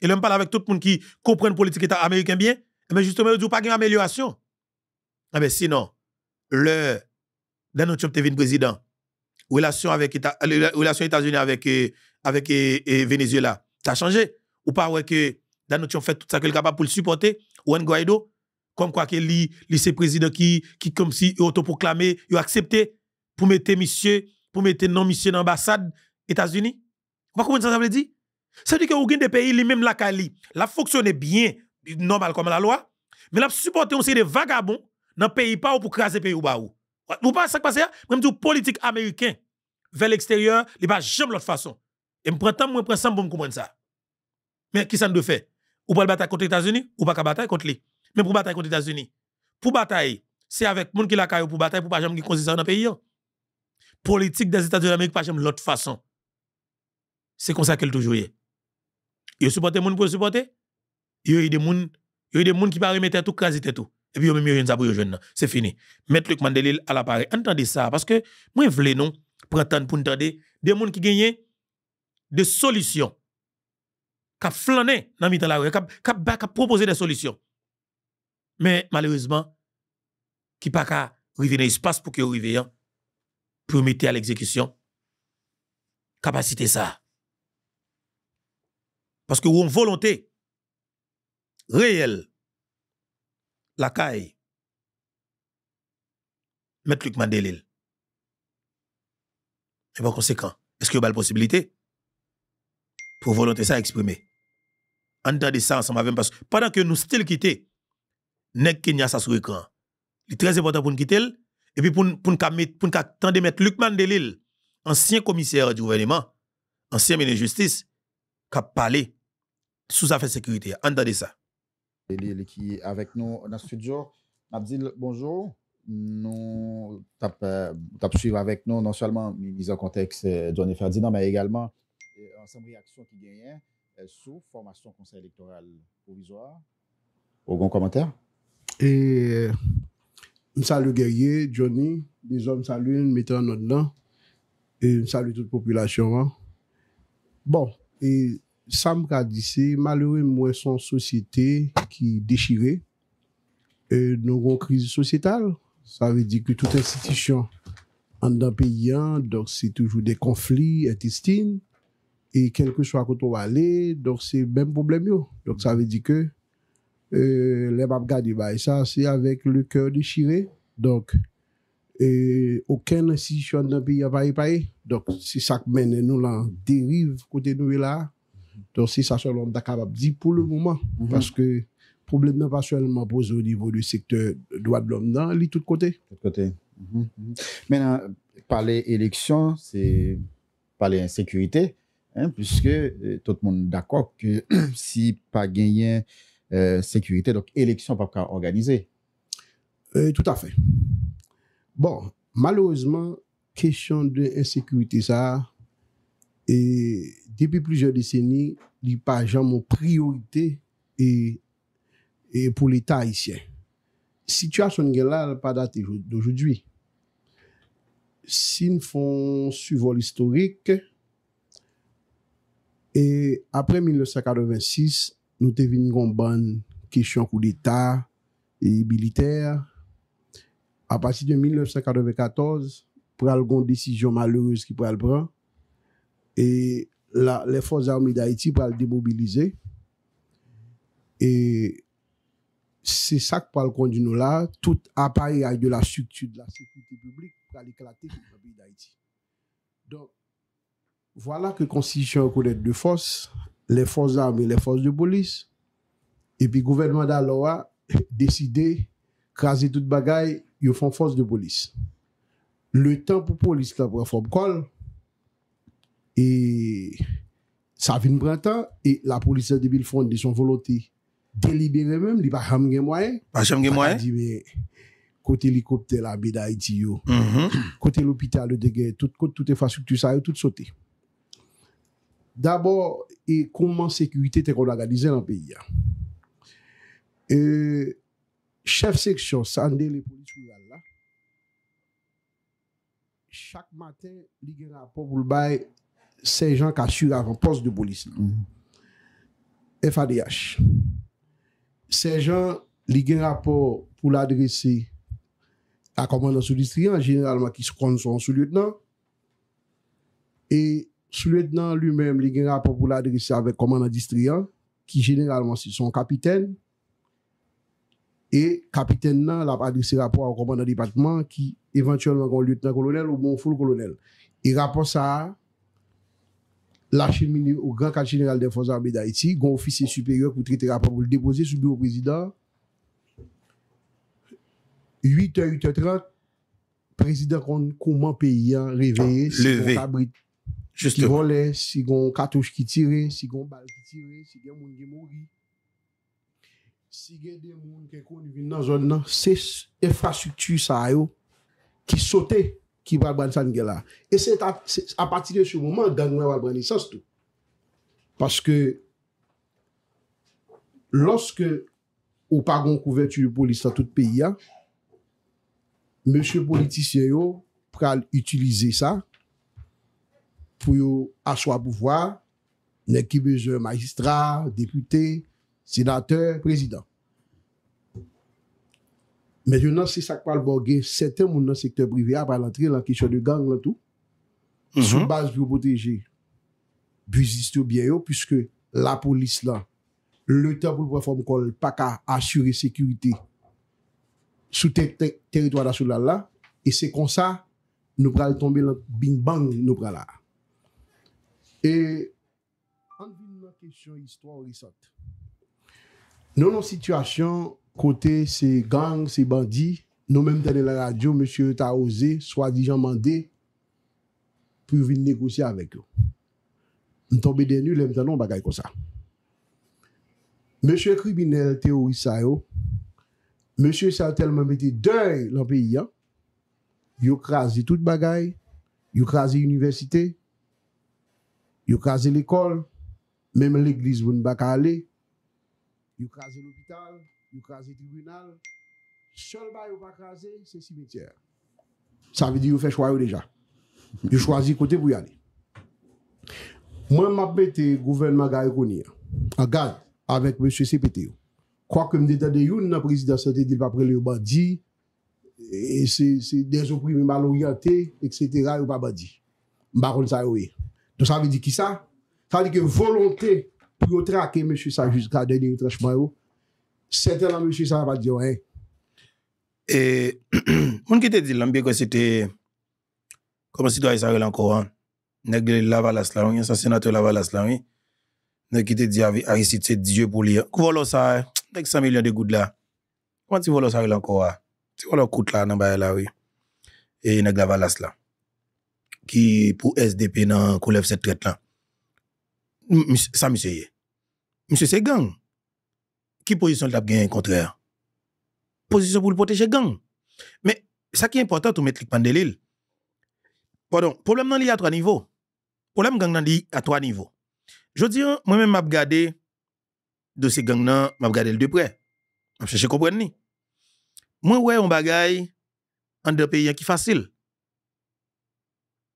Et là, je parle avec tout le monde qui comprend la politique américaine bien, mais eh ben justement, il n'y a pas d'amélioration. Ah eh mais ben sinon, le la notre président, relation avec euh, relation États-Unis avec euh, avec euh, Venezuela, ça a changé ou pas ouais que dans notre fait tout ça qu'il capable pour le supporter Juan Guaido comme quoi que lui, c'est président qui qui comme si il autoproclamé, il a accepté pour mettre monsieur, pour mettre non monsieur dans l'ambassade États-Unis. Vous comprenez ça ça veut dire Ça veut dire que vous des pays lui même la Cali, la fonctionne bien normal comme la loi, mais la supporter on c'est des vagabonds dans pays pas pour craser pays ou vous pas ça qui passe Même du politique américain vers l'extérieur, il pas jamais l'autre façon. Et je prends temps, je prends ça? pour comprendre ça. Mais qui ça nous fait Ou pas bataille contre les États-Unis, ou pas bataille contre lui. Mais pour bataille contre les États-Unis, pour bataille, c'est avec monde qui la caillou pour bataille pour pas jamais consistant dans le pays. Hein. Politique des États-Unis d'Amérique pas jamais l'autre façon. C'est comme ça qu'elle toujours est. Ils supportent les gens pour supporter. Il y a des gens qui ne remettent tout, tout et puis, même, nous avons jeune. C'est fini. Mettre Luc Mandelil à l'appareil. Entendez ça, parce que moi, je voulais, non, prendre pour entendre des gens qui gagnent des solutions, qui flané dans la rue, qui proposent des solutions. Mais malheureusement, qui pas qu'à arriver dans l'espace pour que arrive hein, pour mettre à l'exécution capacité ça. Parce que une volonté réelle la caille, mettre Luc Mandelil. Et par conséquent, est-ce qu'il y a la possibilité pour volonté ça exprimer? Entendez ça ensemble parce que pendant que nous still quitter, nek a ça sur l'écran. Il est très important pour nous quitter et puis pour pour pour de mettre Luc Mandelil, ancien commissaire du gouvernement, ancien ministre de justice qui a parlé sous affaire sécurité. Entendez ça. Lè lè ki avèk nou nan studio. Mabdine, bonjou. Nou tap suiv avèk nou, nan solman mi mizan konteks euh, Johnny Ferdinand, mè yè egalman ansem euh, reaksyon ki genyen euh, sou Formasyon Konser Lektoral Ovisoire. Ogon komantèr? E msalou Geyye, Johnny, msalou mmitran non nan, msalou tout popilasyon. Bon, e... Sam gadi se, malowe mwen son sosyete ki dechire, nou kon krize sosyetal, sa ve di ki touta sitisyon an dan pe yon, dok se toujou de konflik, etistin, e kelke chwa koto wale, dok se bem problem yo, dok sa ve di ke, le bab gadi bay, sa se avèk le kèr dechire, dok, okè nan sitisyon an dan pe yon paye paye, dok se sak menen nou lan derive kote nou yon la, Ton si sa chan lom dakar ap di pou lou mouman. Mhm. Paske probleme vasyonelman boz ou nivou li sektor doa blom nan li tout kote. Tout kote. Menan, mhm, mhm. pale eleksyon, pale insekurite, puisque euh, tout moun dakor ki si pa genyen euh, sekurite, dok eleksyon pa pa ka organize. Euh, tout afe. Bon, malouzman, kesyon de insekurite sa... E depi plizye deseni, li pa jan mou priorite e pou l'Etat isye. Sitya son gen la, la pa dati d'ojoujwi. Sin fon suivol istorik. E apre 1986, nou te vin gong ban kishan kou l'Etat e biliter. A pasi de 1994, pral gong desijon malouz ki pral pran. Et les forces armées d'Haïti pral démobiliser. Et c'est ça que pral conduit nous là. Tout appareil a de la structure de la structure publique pral éclater les forces armées d'Haïti. Donc, voilà que constitution connaît deux forces. Les forces armées, les forces de police. Et puis gouvernement d'Alora décidé, crasez tout bagaille, yon fonde force de police. Le temps pour police qu'on fonde colle, E sa vin brentan, e la polise de Bilfonte de son volote, de libe ne mèm, li pa cham gen mwè, pa chan gen mwè, kote likopte la beda iti yo, kote mm-hmm. l'opitale de gen, kote tout e fasyu, tout sa yo, tout sote. D'abord, e kouman sekwite te kon agadize nan peyi ya. Chef section, sande le polise ou yal la, chak maten, li gen apop ou l'baye, Sejan ka surav an pos de bolis. Mm-hmm. FADH. Sejan li gen rapor pou la adrese a komanda sou distrian, generalman ki skon son sou lieutenant. E sou lieutenant li men, li gen rapor pou la adrese avek komanda distrian, ki generalman si son kapiten. E kapiten nan la adrese rapor a komanda debatman, ki eventualman kon lieutenant kolonel ou bon foul kolonel. E rapor sa a, la chenmine ou gran kal jeneral defonza ame da eti, gon ofise superior koutri terapak, ou l depose soube ou prezident, 8 ou 8 ou 30, prezident kon kouman peyi an, leveye, si kon kabrit, si kon katouj ki tire, si kon bal ki tire, si gen moun gen mouvi, si gen gen moun gen kon vin nan zon nan, se efra suktu sa yo, ki sote, ki wak bransan gen la. E se a pati de sou mouman, dan wak bransan sas tou. Paske, loske, ou pa gon kouvertu yo polis sa tout peyi ya, monsye politisyen yo, pral utilize sa, pou yo aswa pouvoar, ne ki beze magistra, depute, senateur, prezident. Men yon nan se sakwal borge, seten moun nan sektor privi apal antre la kishon yon gang lantou. Mhm. Soubaz pou boteje buzistou biye yo. Puske la polis la, le tabou preform kol pak a asyure sekurite sou te teritwa da sou lal la. E se konsa nou pral tombe la bing bang nou pral la. E an di nou la kishon istwa orisot. Nou nou situasyon kote se gang, se bandi, nou menm tene la radyo, mèche ta ose, swa di jan mande, pou vin negosye avèk yo. N tombe denu, lèm tene nou bagay kon sa. Mèche kribinel te ou isa yo, mèche sa telman meti dèy lan peyi ya, yo krasi tout bagay, yo krasi universite, yo krasi l'ekol, menm l'eglise bon baka ale, You kaze l'hôpital, you kaze tribunal, chol ba yo pa kaze, se simetièr. Sa vide yo fè chwayo deja. Yo chwazi kote pou yane. Mwen mapete, gouverne magay koni ya. A gade, avèk mè sè se pète yo. Kwa ke mdèta de yon, nan prezidansyate dil pa prele yo ba di, e se dezopri me mal oryate, et sè tèra yo pa ba di. Mba kon sa yo we. To sa vide ki sa? Sa vide ke volontè, pou yo trake meshi sa juz ka dene yon trechman yo, sete lan meshi sa va diyon. E, <clears throat> moun ki te di lan, bie kwen se te, koman si do a yon sarilankoran, neg la valas lan, yon san senatou la valas lan, neg ki te di avi a yon siti diye pou li, kou volo sar, dek 100 milyon de goud la, koman ti volo sarilankoran, ti volo kout la nan baye la, e neg la valas lan, ki pou SDP nan koulef se tret lan. ça, monsieur. Monsieur, c'est gang. Qui position l'a gagné contraire? Position pour le protéger gang. Mais ça qui est important, tout mettre le l'île. Pardon, problème dans à trois niveaux. Problème gang dans à trois niveaux. Je dis, hein, moi-même, m'a regardé dossier gang nan, m'a regardé de près. M'a à comprendre ni. Moi, ouais, on bagaille en deux pays qui facile.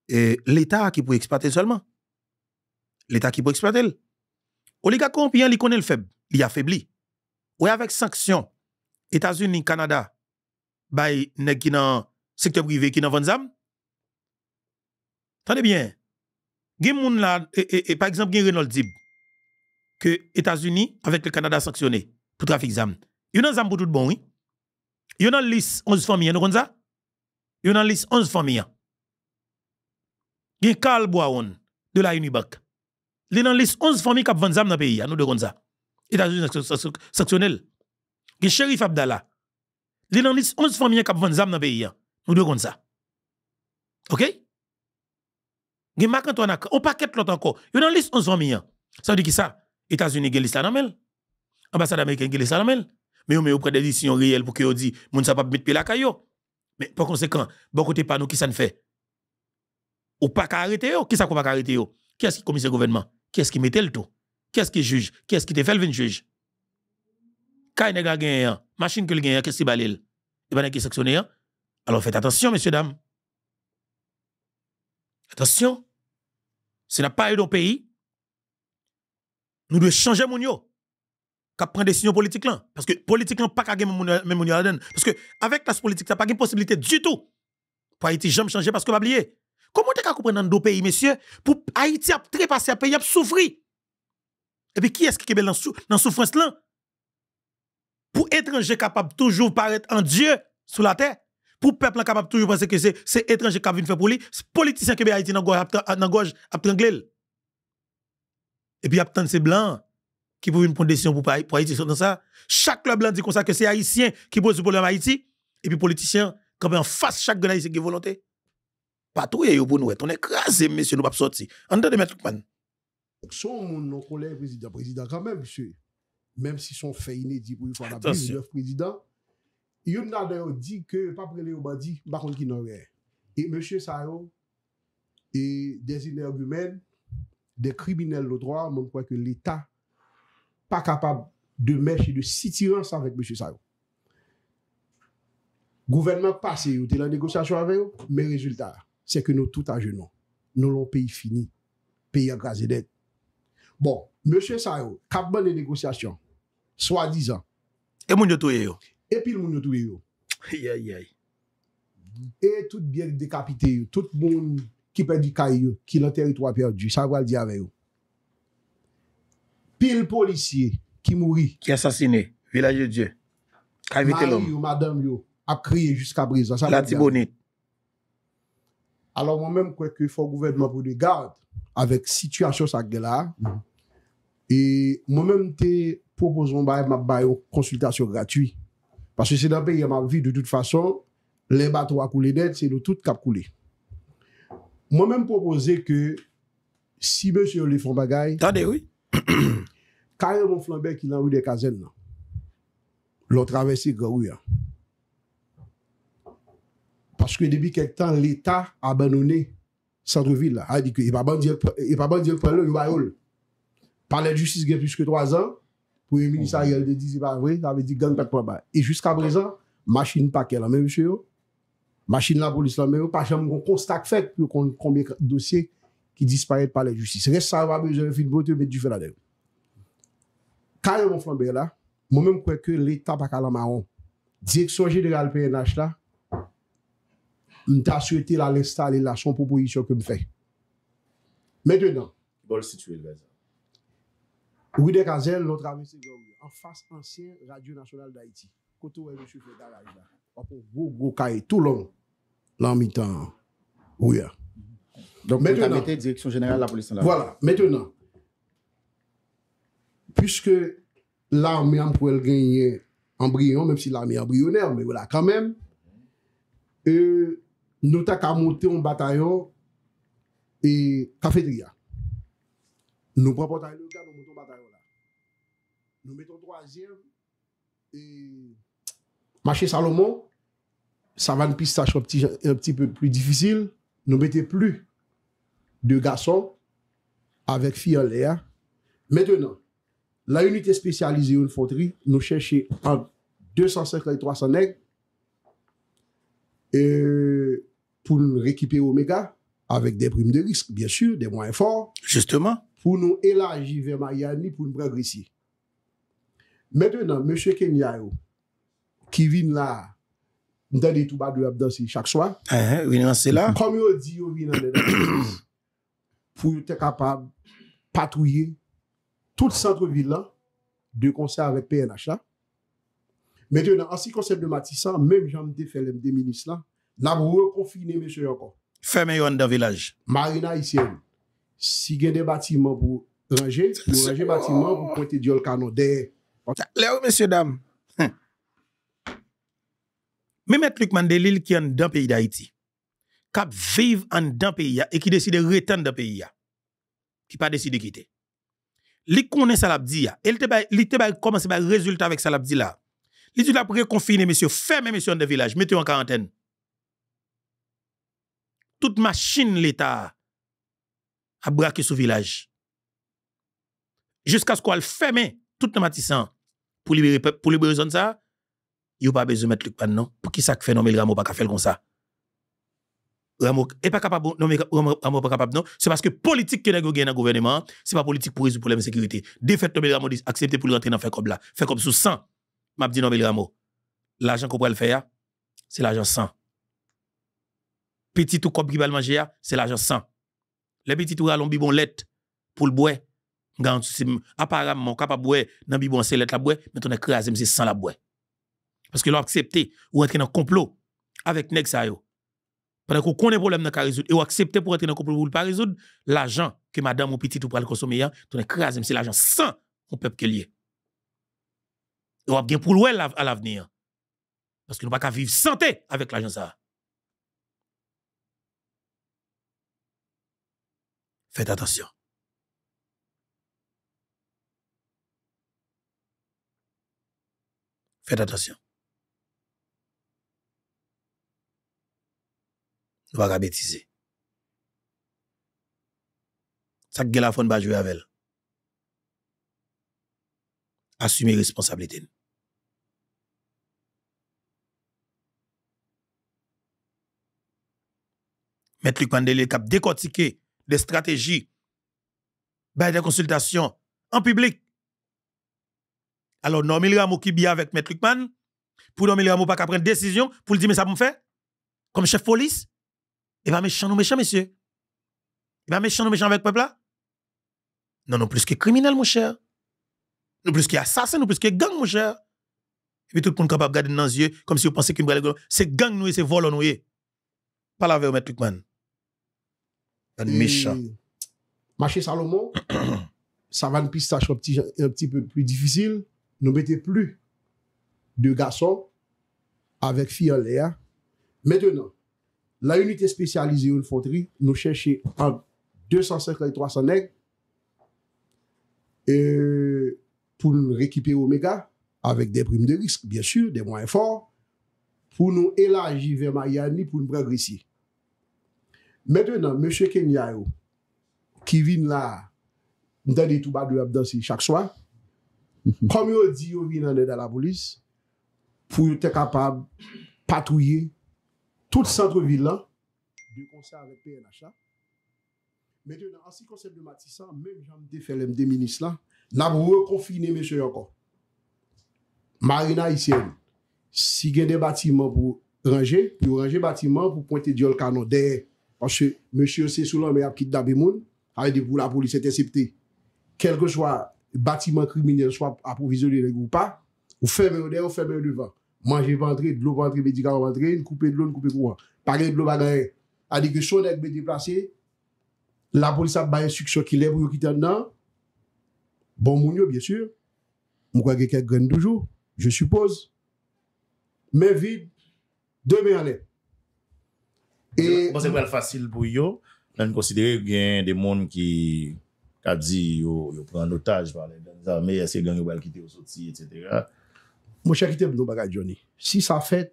Et l'État qui peut exploiter seulement l'État qui peut exploiter. Oligarque corrompu, il connaît le faible, il affaibli. Ou avec sanctions, États-Unis, Canada, bay nèg qui dans secteur privé qui dans vanzam. Tenez bien. Gen moun là et, par exemple gen Renault Dib que États-Unis avec le Canada sanctionné pour trafic zam. Yon nan zam pour tout bon oui. Yon nan liste 11 familles, nous connaissons ça Yon nan liste 11 familles. Gen Carl Boaon de la Unibank. Les dans liste 11 familles qui vendent dans le pays, nous devons comme ça. États-Unis sectionnel. Le shérif Abdallah. Li dans liste 11 familles qui vendent dans le pays, hein. nous devons comme ça. OK Gen Marc Antoine on paquette l'autre encore. Les liste 11 familles. Hein. Ça veut dire qui ça États-Unis ont liste dans Ambassade américaine gen liste dans Mais on met auprès des décisions réelles pour que on dit ne ça pas mettre la caillou. Mais par conséquent, ne côté pas nous qui ça ne fait. Ou pas arrêter qui ne qu'on pas arrêter Qui est-ce qui ce gouvernement Qu'est-ce qui mettait le tout? Qu'est-ce qui juge? Qu'est-ce qui te fait le juge? Quand il a gagné, machine que le gagne, qu'est-ce qui balil? Il va qui sanctionné. Hein? Alors faites attention, messieurs, dames. Attention. Ce n'a pas eu dans pays. Nous devons changer mon yo. Qu'à des signaux politiques là. Parce que politique n'a pas qu'à gagner mon yo Parce que avec la politique, ça n'a pas de possibilité du tout. Pour Haïti, jamais changer parce que va oublier. Comment tu comprendre dans deux pays, messieurs, pour Haïti a passé à pays, a souffrir. Et eh puis qui est-ce qui est dans la souffrance là? Pour étranger capable toujours paraître en Dieu sur la terre, pour peuple capable toujours penser que c'est étranger qui vient faire pour lui, c'est politiciens qui est Haïti dans la gauche à tranglé. Et puis y tant ces blancs qui peuvent prendre des décisions pour, Haïti ça. Chaque club blanc dit que c'est haïtien qui pose le problème à Haïti et puis politicien quand en face chaque Haïtien qui volonté. Patou e yo bon wet. On e krasi mesye nou bap soti. An de demet lup man. Son moun noko le prezident, prezident. Kame msye. Mem si son feyine di pou yon fana bi, yon le prezident. Yon nan deyo di ke papre le yon badi, bakon ki nan re. E msye sa yo, e desi ne obumen, de kriminel lo droa, moun pwa ke l'Etat, pa kapab de mesye, de sitirans avet msye sa yo. Gouvernment pa se yote la negosyasyon ave yo, men rezultat. c'est que nous tout à Nous l'ont pays fini. Pays à et dette. Bon, monsieur Sayo, cap ban les négociations. Soi-disant. Et mon touye yo. Et puis mon touye yo. Aïe, aïe, aïe. Et tout bien décapité Tout le monde qui perd du caillou, qui l'a territoire perdu. Ça va le dire avec eux. Pile policier qui mourit. Qui assassiné. Village de Dieu. Marie madame yo a crié jusqu'à présent. la Tibonite. alo mwen mèm kweke fò gouverne mwen pwede gade avèk situasyon sak gè la e mwen mèm te propozon baye mwen baye konsultasyon gratuy pasè se dapè yè mwen vi de tout fason lè bat wakou lè dèd se nou tout kap kou lè mwen mèm propoze ke si mèsyon lè fò bagay kanyè mwen flambèk yè nan wè de kazèn nan lò travèse gè wè yè Paske debi kek tan l'Etat abanone Sanruville la. A di ke e pa bandye e l'prenlo yu mayol. Palèl justice gen plus ke 3 an pou yon minister yon de 18 e avri d'ave di gan pek pwaba. E jusqu'a brezan, machin pa ke la men msye yo. Machin la polis la men yo. Pachan mwen kon constak fek pou kon koumye dosye ki disparèl palèl justice. Rè sa wabè yon fin bote mwen di fè la den. Kare mwen flanbe la, mwen mwen kweke l'Etat pa kalam a on. Dik sonje de gal PNH la mta souete la l'instale la son popolisyon ke m fe. Mètenan. Ouide Kazel, notra misi, en fase ansyen Radio Nationale d'Haïti, koto wèj de chouf le gara aïda, wapè vô gô kaye tout long, l'an mi tan ouya. Mètenan. Mètenan. Puske l'an mi an pou el genye an bryon, mèm si l'an mi an bryonèr, mè wè la kan mèm, e... nou ta ka moton batayon e kafedria. Nou propotan nou ta, nou moton batayon la. Nou meton 3e, e machi Salomo, savan pistache un pti pe pli difisil, nou meten pli de gason, avek fi yon lea. Metenon, la unité spesyalize ou l'infanterie nou chèche 250-300 neg e... pou nou rekipe omega, avek deprim de lisk, bien chou, deprim fòr. Justèman. Pou nou elaji vema yani, pou nou brevrisi. Mètenan, Mèche Kenyayou, ki vin la, mtè di touba dwe ap dansi chak swa, mètenan se la, kom yo di yo vin ane nan, pou yo te kapab, patouye, tout sèntre vin la, de konsè avèk PNH la, mètenan, ansi konsèp de Matissa, mèm jan de fèlem de minis la, N'a reconfiné monsieur encore. fermez yon dans village. Marina, ici. Si avez des bâtiments pour ranger, vous ranger bâtiments pour pointer du canon derrière. Là messieurs Mais Même hum. Luc Mandelil qui est dans le pays d'Haïti, qui vivent dans le pays et qui décide de retourner dans le pays, qui pas décidé de quitter. Li connaît Salabdi, il te ça va résultat avec Salabdi là. Li tu l'a reconfiner monsieur, fermez monsieur dans le village, mettez en quarantaine toute machine l'État a braqué sous village. Jusqu'à ce qu'on ferme tout le matissant pour libérer pour libérer zone ça, il n'y a pas besoin de mettre le non. Pour qui ça fait nommer Rameau pas faire comme ça Ramo n'est pas capable de Rameau pas capable non, c'est parce que politique que vous avez dans gouvernement, c'est pas politique pour résoudre le problème de sécurité. Défaite nommer Rameau dit accepter pour rentrer dans faire comme là, Fait comme sous 100. M'a dit nommer Ramo. L'argent qu'on pourrait le faire, c'est l'argent sans. Petit ou quoi, qui va le manger, hein, c'est l'argent sans. Les petits tout allons bibon pour le bois. Apparemment, capable boire dans bibon c'est let la bois, mais on écrasé c'est sans la bois. Parce que l'on accepté ou entrer dans complot avec Nexario. ça yo. Pendant qu'on connaît problème dans résoudre et accepté pour entrer dans complot pour pas résoudre l'argent que madame ou petit ou pour le consommer, hein, on écrasé c'est l'argent sans le peuple que lié. Et on a bien pour l'ouel à l'avenir. Parce que nous pas qu'à vivre santé avec l'argent ça. Fète atasyon. Fète atasyon. Nou wak a betize. Sak ge la fon ba jwe avel. Asume yi responsablite nou. Mèt li kwan de li kap dekotike. Mèt li kwan de li kap dekotike. des stratégies, ben, des consultations en public. Alors, non, il qui bien avec Maître Lucman, pour non, il pas prendre décision, pour lui dire, mais ça me fait, comme chef police. Il eh va ben, méchant, non, méchant, monsieur. Il eh va ben, méchant, non, méchant avec le peuple là. Non, non, plus que criminel, mon cher. Non, plus que assassin, non, plus que gang, mon cher. Et puis tout le monde capable de garder dans les yeux comme si vous pensez qu'une C'est gang nous et c'est vol nous Parlez avec Maître Lucman. Mache Salomon, <coughs> sa van pistache un petit peu plus difficile, nou bete plus de gasson avèk fiyan lea. Mètenan, la unitè spesyalize ou l'infanterie nou chèche un 250 et 300 lèk pou nou rekipè omega avèk deprime de lisk, biensur, deprime de lisk, pou nou elajive mayani pou nou brevrisi. Mètenan, Mèche Kenyayou, ki vin la, <laughs> mwen tan de touba dwe ap dansi chak swa, kom yo di yo vin ane da la bolis, pou yo te kapab patouye, tout sentrou vin la, bi kon se arrepè en achat. Mètenan, ansi konsep de matisan, mèm janm de felem de minis la, nan mwen konfine Mèche Yonkon. Marina Isen, si gen de batiman pou ranger, yo ranger batiman pou pwente diol kanon dehè, monsye se sou la me ap kit da bemoun, a yede pou la polis etesepte, kelke chwa batiman krimine, chwa apou vizyoner le goupa, ou ferme yonè, ou ferme yonè van. Man jè vantre, glou vantre, medika vantre, koupe de loun, koupe kouan. Parè glou vantre, a di ke sonèk me deplase, la polis ap baye suksyon ki levou yo kitan nan, bon moun yo byesur, mkwa ge kek gren doujou, je suppose, men vide, demè yonè, Mwen se wèl fasil pou yo, mwen konsidere gen de moun ki kabzi yo, yo pran otaj wale dan zame, se gen wèl kite ou soti, etc. Mwen chakite mwen nou bagay, Johnny. Si sa fèt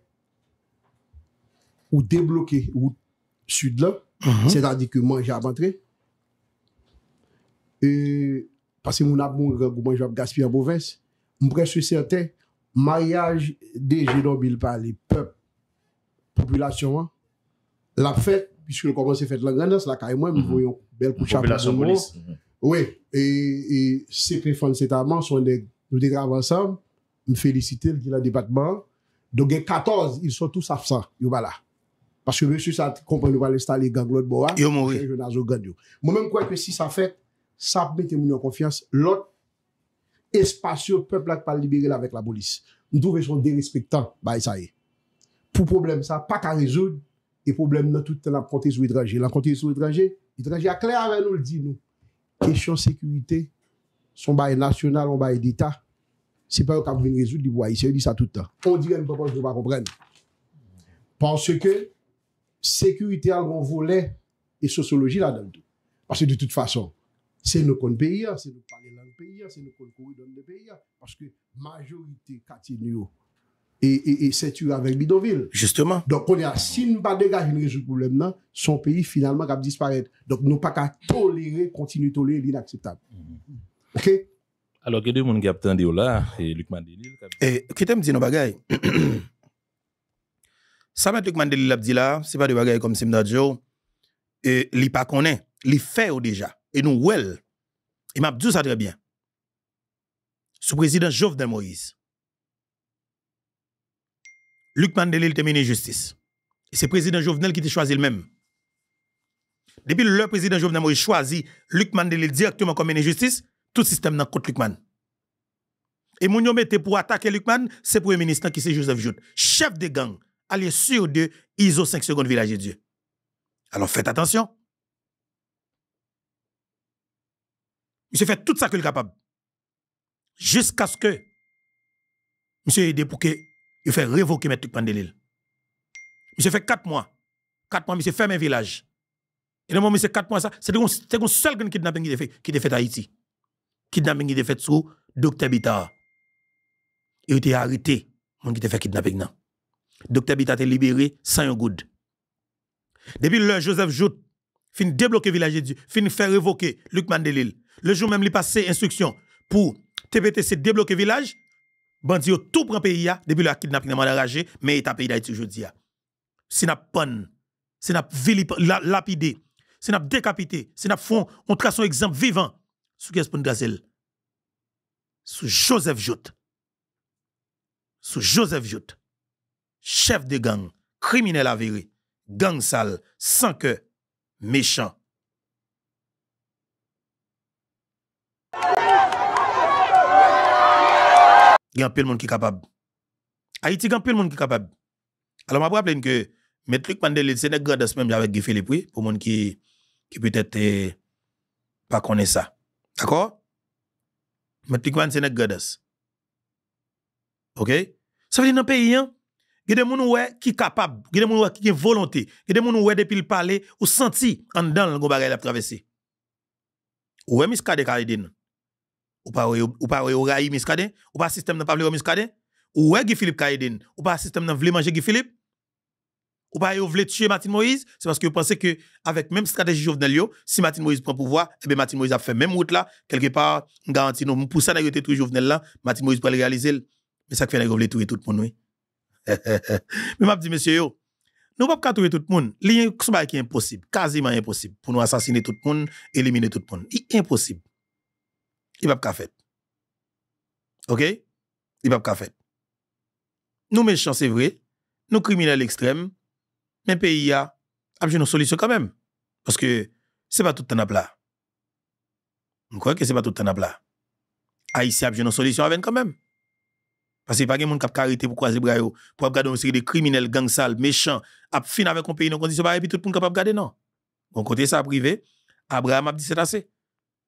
ou debloké ou sud lò, se tadi ki mwen jav antre, e pasi moun ap moun mwen jav Gaspia Bovins, mwen preswè sè an te, mayaj de geno bil pa li pep, populasyon an, La fèt, piske lè koman se fèt lè gandans, lè ka e mwen, mwen voyon bel koucha pèl son bolis. Ouè, e se krefon se ta man, son dek avansan, mwen felisite lè ki la debatman, do gen 14, il son tout safsan, yo bala. Paske mwen sou sa kompanyou bal installe ganglote boan, yo mwen jou nazo gand yo. Mwen mwen kwa ke si sa fèt, sa pwete mwen yo konfians, lòt espasyon peplak pa libere la vek la bolis. Mwen touve son derespektan, ba y sa yè. Pou problem sa, pa ka rezoud, E problem nan tout an ap konti sou idraje. La konti sou idraje, idraje ak lè avè nou l'di nou. Kèchon sekurite, son baye nasyonal, son baye dita, se pa yo kap ven rezout li voye, se yo di sa tout an. On dirè mi papon jè va kompren. Pansè ke, sekurite al gon volè, e sosyologi la damdou. Pansè de tout fason, se nou kon beya, se nou fagè nan beya, se nou kon kouy dan beya, pansè ke, majonite katin yo. et, et, et c'est tué avec Bidoville. Justement. Donc, on a si nous pas dégager une problème, là, son pays finalement va disparaître. Donc, nous pas qu'à tolérer, continuer à tolérer l'inacceptable. Mm-hmm. OK? Alors, que deux monde qui a là, et Luc Mandeli. Et, eh, qui t'aime dire nos bagailles? <clears throat> Ça, Luc Mandeli l'a dit là, c'est pas des bagailles comme Joe. Et, a pas connaît, Il fait déjà. Et nous, well. Il m'a dit ça très bien. Sous président Jovenel Moïse Luc Mandelil était ministre justice. C'est le président Jovenel qui a choisi le même. Depuis le président Jovenel a choisi Luc Mandelil directement comme ministre justice, tout le système n'a contre Luc Mandelil. Et mon était pour attaquer Luc Mandelil, c'est pour le ministre qui c'est Joseph Jout, chef de gang, allié sur de ISO 5 secondes village de Dieu. Alors faites attention. Monsieur fait tout ça qu'il est capable. Jusqu'à ce que monsieur aide pour que il fait révoquer Mandelil. Mandelil. Il fait 4 mois. 4 mois, monsieur ferme un village. Et le moment, monsieur 4 mois, c'est le seul kidnapping qui a fait, fait à Haïti. Kidnapping qui a fait sous Docteur Bita. Il a été arrêté, mon qui a fait kidnapping. Docteur a été libéré sans un good. Depuis le Joseph Jout, fin débloquer village Dieu, fin faire révoquer Luc Mandelil. Le jour même, il passé instruction pour TPTC débloquer village, Bandi tout prend pays depuis le kidnapping enragé mais état pays d'Haïti aujourd'hui. Si n'a pon, si n'a la, lapidé, si n'a décapité, si n'a fond, on trace un exemple vivant sous Gaspon Gazel. Sous Joseph Jout. Sous Joseph Jout. Chef de gang, criminel avéré, gang sale, sans que, méchant. il y a un peu de monde qui est capable. Haïti, il y a un peu de monde qui est capable. Alors, je me rappelle que M. Luc Mandel, c'est un grand même avec Guy Philippe, oui, pour les gens qui, qui peut-être eh, pas connaît ça. D'accord M. Luc Mandel, c'est un grand OK Ça veut dire dans pays, hein, Il y a des gens qui sont capables, il y a des gens qui ont volonté, il y a des gens qui, depuis le palais, ou senti en dedans le gobaré la traverser. Ou est-ce qu'il y a des ou pas ou pas Raï Miskade, ou pas système de pas voulu Miskade, ou wè Guy Philippe Kaiden, ou pas système de vle manger Guy Philippe. Ou pas vous tuer Martin Moïse, c'est parce que vous pensez que avec même stratégie Jovenel si Martin Moïse prend pouvoir, eh bien Martin Moïse a fait même route là, quelque part, garantie nous pour ça n'a toujours Jovenel là, Martin Moïse pour le réaliser. Mais ça fait vous tout et tout le <laughs> monde. Mais m'a dit monsieur yo, nous pas pas tuer tout le monde. Lien qui est impossible, quasiment impossible pour nous assassiner tout le monde, éliminer tout le monde. Impossible il n'y a pas de faire. OK Il n'y a pas de faire. Nous méchants, c'est vrai. Nous criminels extrêmes. Mais pays a, besoin une solution quand même. Parce que ce n'est pas tout le temps là. plat. Vous que que c'est pas tout le temps là. Haïti a besoin une solution avec quand même. Parce que pas de monde qui a arrêté pour croiser Brayo, pour regarder une criminels, gangs sales, méchants, à fin avec un pays dans condition, et puis tout le monde capable de garder, non. Mon côté ça, privé, Abraham a dit c'est assez.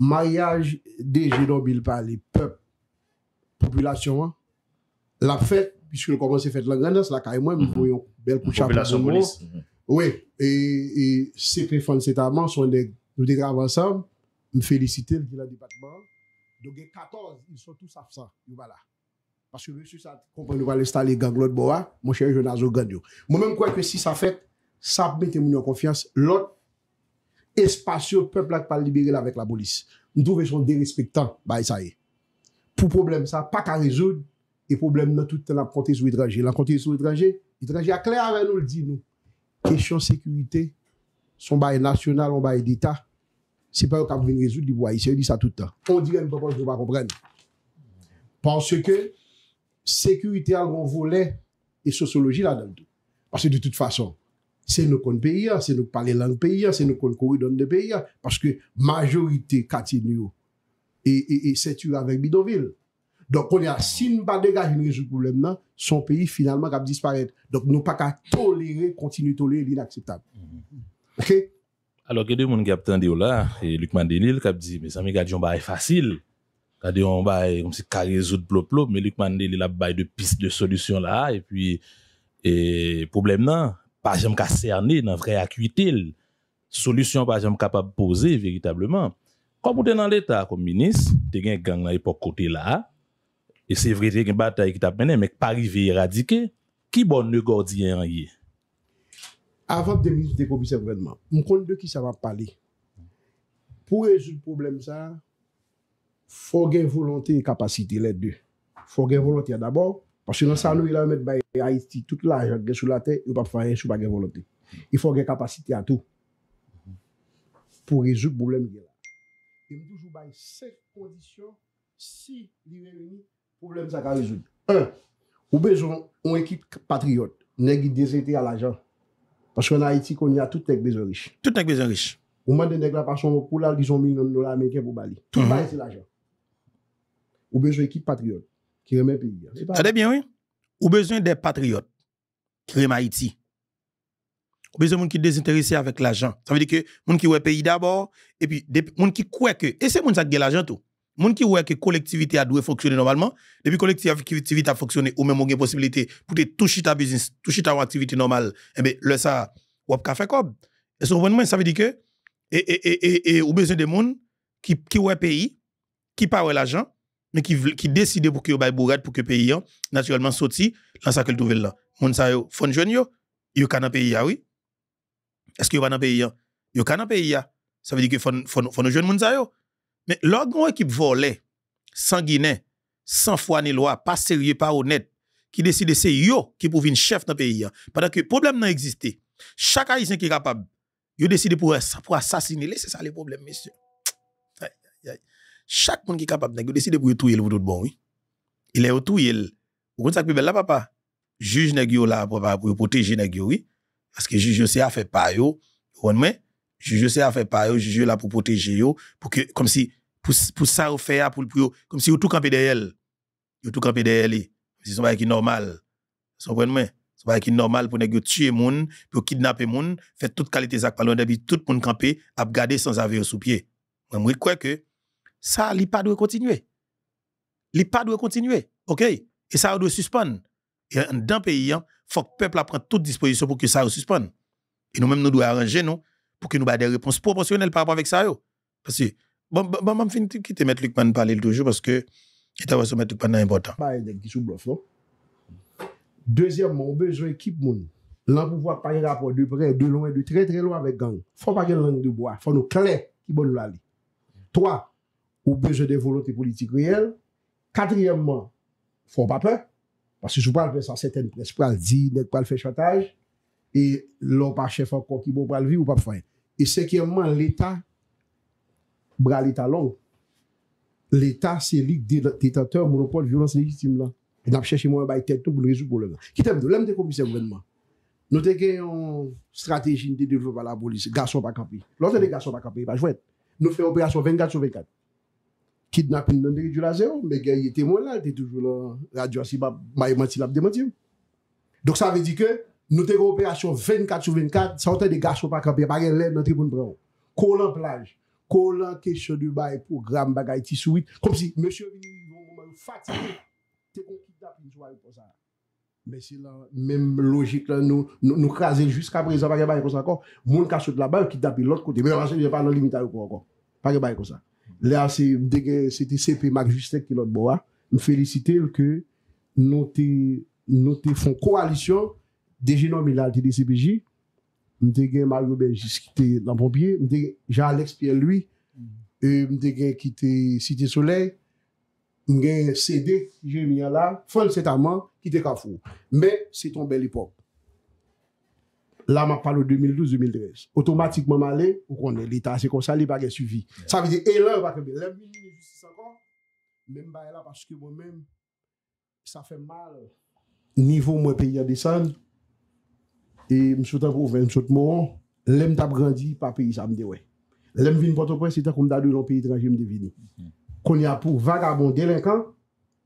Mayaj de geno bil pa li pep, populasyon an, la fet, piske le kompons se fet langandans, la ka e mwen, mwen pou yon bel kouchap. Populasyon mounis. Mhm. Ouè, e se prefon se ta man, son dek avansan, m felisite l vila di batman, doge 14, m son tou safsan, nou va la. Paske m wè su sa kompon nou va lestale ganglot bo a, mwen chè yon azo gadyo. Mwen mèm kwa kwe si sa fet, sap bete moun yo konfians, lot, espasyon peplak pa libere la vek la bolis. Ndou ve son derespektan, ba y sa ye. Pou problem sa, pa ka rezoud, e problem nan tout an ap konti sou idranje. Lan konti sou idranje, idranje a kler avè nou l di nou. Kèchyon sekurite, son ba y nasyonal, son ba y dita, se pa yo ka mwen rezoud li woy, se yo di sa tout an. On dirè mwen pa pon jè va kompren. Pansè ke, sekurite an ron volè, e sosyologi la nan dou. Pansè de tout fason, se nou kon beya, se nou pale lan beya, se nou kon kouy don de beya, paske majorite katin yo e, e, e setu avèk Bidovil. Don kon ya, sin ba de gaj yon rezout problem nan, son peyi finalman kap disparete. Don nou pa ka tolere, kontinu tolere, l'inakseptable. Ok? Alors, kèdè moun kap tende yo la, e l'ukman de l'il kap di, mè sa mè gaj yon baye fasil, gaj yon baye karezout plop plop, mè l'ukman de l'il ap baye de pis, de solusyon la, et poublèm nan, pa jèm ka serne nan vre akuitil, solusyon pa jèm kapab pose veritableman, kompou den nan l'Etat kon minis, te gen gang nan epok kote la, e se vrede gen batay ki tap menen, mek pari ve eradike, ki bon nou gordin an ye? Avant de minis dekoubi se vredman, moun kon de ki sa va pale, pou e jout problem sa, fò gen volonté kapasite lè dè. Fò gen volonté an d'abord, Parce yon sa nou yon met baye Haiti, tout l'agent gen sou la te, yon pa fwa yon sou pa gen volote. Yon fwa gen kapasite a tou. Pou rezout poublem gen la. Yon toujou baye sek kodisyon si l'unen lini poublem zaka rezout. Un, ou bezon, ou ekip patriyot negi dezete al agent. Parce yon Haiti kon ya tout tek bezon riche. Tout tek bezon riche. Ou mande neg la pason wakou la rizon minyon nou la menken pou bali. Tout mhm. baye se l'agent. Ou bezon ekip patriyot. qui remet le pays. Hein. Très bien, oui. Ou besoin des patriotes qui remet Haïti. Ou besoin de gens qui désintéressés avec l'argent. Ça veut dire que gens qui ont pays d'abord, et puis les gens qui croient que. Et c'est gens qui ont l'argent tout. gens qui croient que la collectivité a dû fonctionner normalement, depuis collectivité a fonctionné ou même eu la possibilité pour te toucher ta business, toucher ta activité normale, eh bien, le ça, ou a fait comme. Et ce ça veut dire que, et, et, et, et, ou besoin de gens qui, ont ouais pays, qui de l'argent, mais qui, décide pour que le bourrette pour que le pays hein, naturellement sorti dans sa trouve là mon ça yo fon jeune yo yo ka dans pays ah oui est-ce que a pas dans pays hein? yo ka dans pays ah. ça veut dire que fon fon fon jeune moun ça yo mais l'autre équipe volée sans foi ni loi pas sérieux pas honnête qui décide c'est yo qui pour venir chef dans pays hein. pendant que problème n'a existé chaque haïtien qui est capable Il décide pour pour assassiner c'est ça le problème monsieur aïe, aïe, aïe chaque monde qui est capable de décider pour tout le monde, bon, oui. Il est tout le ça Vous savez, la papa, juge n'est là pour, pour protéger n'est oui. Parce que juge, je sais, a fait pas, yo. Vous comprenez? Juge, je sais, à faire pas, yo. Juge, là pour protéger, yo. Pour que, comme si, pour, pour ça, vous faites, pour, pour, comme si vous tout campé derrière elle. Vous tout campé derrière elle. Comme si ce n'est pas normal. Vous comprenez? Ce n'est pas normal pour n'est tuer moun, pour kidnapper moun, faire toute qualité de sa parole, tout monde camper à garder sans avoir sous pied. Moi, je crois que, ça, il pas doit continuer. Il pas doit continuer. OK? Et ça doit suspendre. Et dans le pays, il hein, faut que le peuple prenne toute disposition pour que ça suspende. Et nous-mêmes, nous devons arranger nous pour que nous ba des réponses proportionnelles par rapport avec ça. Parce que, bon, bon, bon, je vais quitter M. Lucman parler toujours parce que il va se mettre Lucman important. Bah, Deuxièmement, on a besoin d'équipe. L'en pouvoir pas un rapport de près, de loin, de très très loin avec gang. Faut pas que langue de bois. Faut nous clair qui bon l'aller. Trois, Ou beze de volote politik riyel. Katriyemman, fwa w pape. Pasè sou pral fè san seten pres. Pral di, net pral fè chataj. E lò pa chè fwa kò ki mò pral vi, w pape fwa et. E sekiyemman, l'Etat bral l'Etat long. L'Etat se lik detenteur mouno pòl violans legitim la. E nap chèche mounen bay tèk tou boul rezou kòlè la. Kitèmdou, lèm te komise mwenman. Nou te gen yon stratejin te devlo pa la bolis. Gasson pa kapi. Lò te de gasson pa kapi, pa jwèt. Nou fè operasyon 24-24 Kit na koum nan deri djou la zè ou, mbe gen yé temou lal, te toujou lò, radyo asibab, maye mati lab demoti ou. Dok sa vè di ke, nou te ko operasyon 24 sou 24, sa wote de gachou pa kapè, bagè lèm nan triboun prè ou. Kou lan plaj, kou lan kesho dù baye, pou gram bagay ti souit, kom si, mèche di nou mouman ou fati, te kon kit da pi nou chou alè kon sa. Mèche la, mème logik la nou, nou kaze jousk apre zè, bagè baye kon sa kon, moun kachou dè la baye, Lea se mde gen se te sepe mag justek ki lot bo a, m felicite ou ke nou te fon koalisyon de genom ilal di de sepeji, mde gen Mario Belgis ki te nan bon bie, mde gen Jean-Alex Pierre-Louis, mde gen ki te Siti Soleil, mde gen Sede Jeminyala, Fon Setaman ki te Kafou, men se ton bel epok. La ma palo 2012-2013. Otomatikman male, ou konnen lita. Se kon sa li bagay suvi. Sa vize, e lan bakanbe. Lem vini 26-5, men ba ela paske mwen men. Sa fe mal. Nivo mwen peyi ya desan. E msoutan pou ven, msoutan pou ven. Lem tab grandi pa peyi sa mdewe. Lem vini pato pre, se te kon dadou nan peyi tranjim devine. Kon ya pou vagabon delinkan.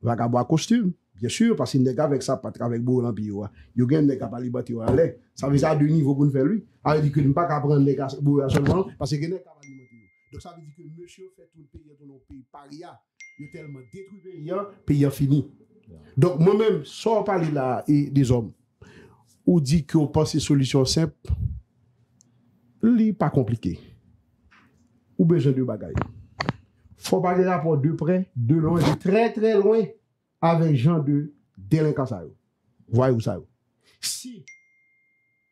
Vagabon akostume. Bien sur, parce yon dek avèk sa patra avèk bou lan pi yo a. Yo gen dek avali bat yo a lèk. Sa vè sa de nivou koun fè lui. A yon di kè yon pa kapren dek avali bat yo a. Parce gen dek avali bat yo a. Do sa vè di kè yon mèchè yon fèk yon peyè zonon peyè pari ya. Yon telman detrouve yon, peyè fini. Donk mè mèm, sa wapali la e des om. Ou di kè wapasè solisyon semp. Li pa komplike. Ou bejè de bagay. Fò bagay la pou de pre, de loy, de tre tre loy. avec gens de délinquants. Voyez-vous ça? Si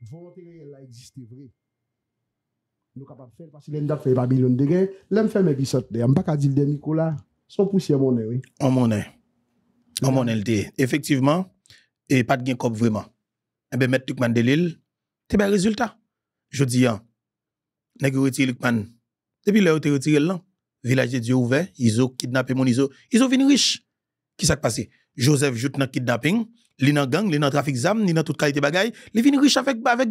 volonté réelle a existé, vrai, nous sommes capables de faire parce que nous pas fait pas million de gains. Nous avons fait mes bisous. Nous dire pas de Nicolas. Son poussière monnaie, oui. En monnaie. En monnaie, Effectivement, et pas de gain comme vraiment. Eh bien, mettre Lucman de l'île, c'est bien résultat. Je dis, nous hein, avons retiré Lucman Depuis là, nous avons retiré là. Village de Dieu ouvert, ils ont kidnappé mon ISO. Ils ont fini riches. Qui s'est passé? Joseph joute dans kidnapping, est dans gang, li dans trafic d'armes, est dans toute qualité bagaille, il vient riche avec, avec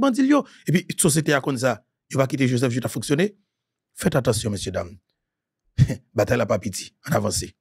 Et puis, société a comme ça. Il va quitter Joseph joute à fonctionner. Faites attention, messieurs, dames. <laughs> Bataille à pas petit, en avance.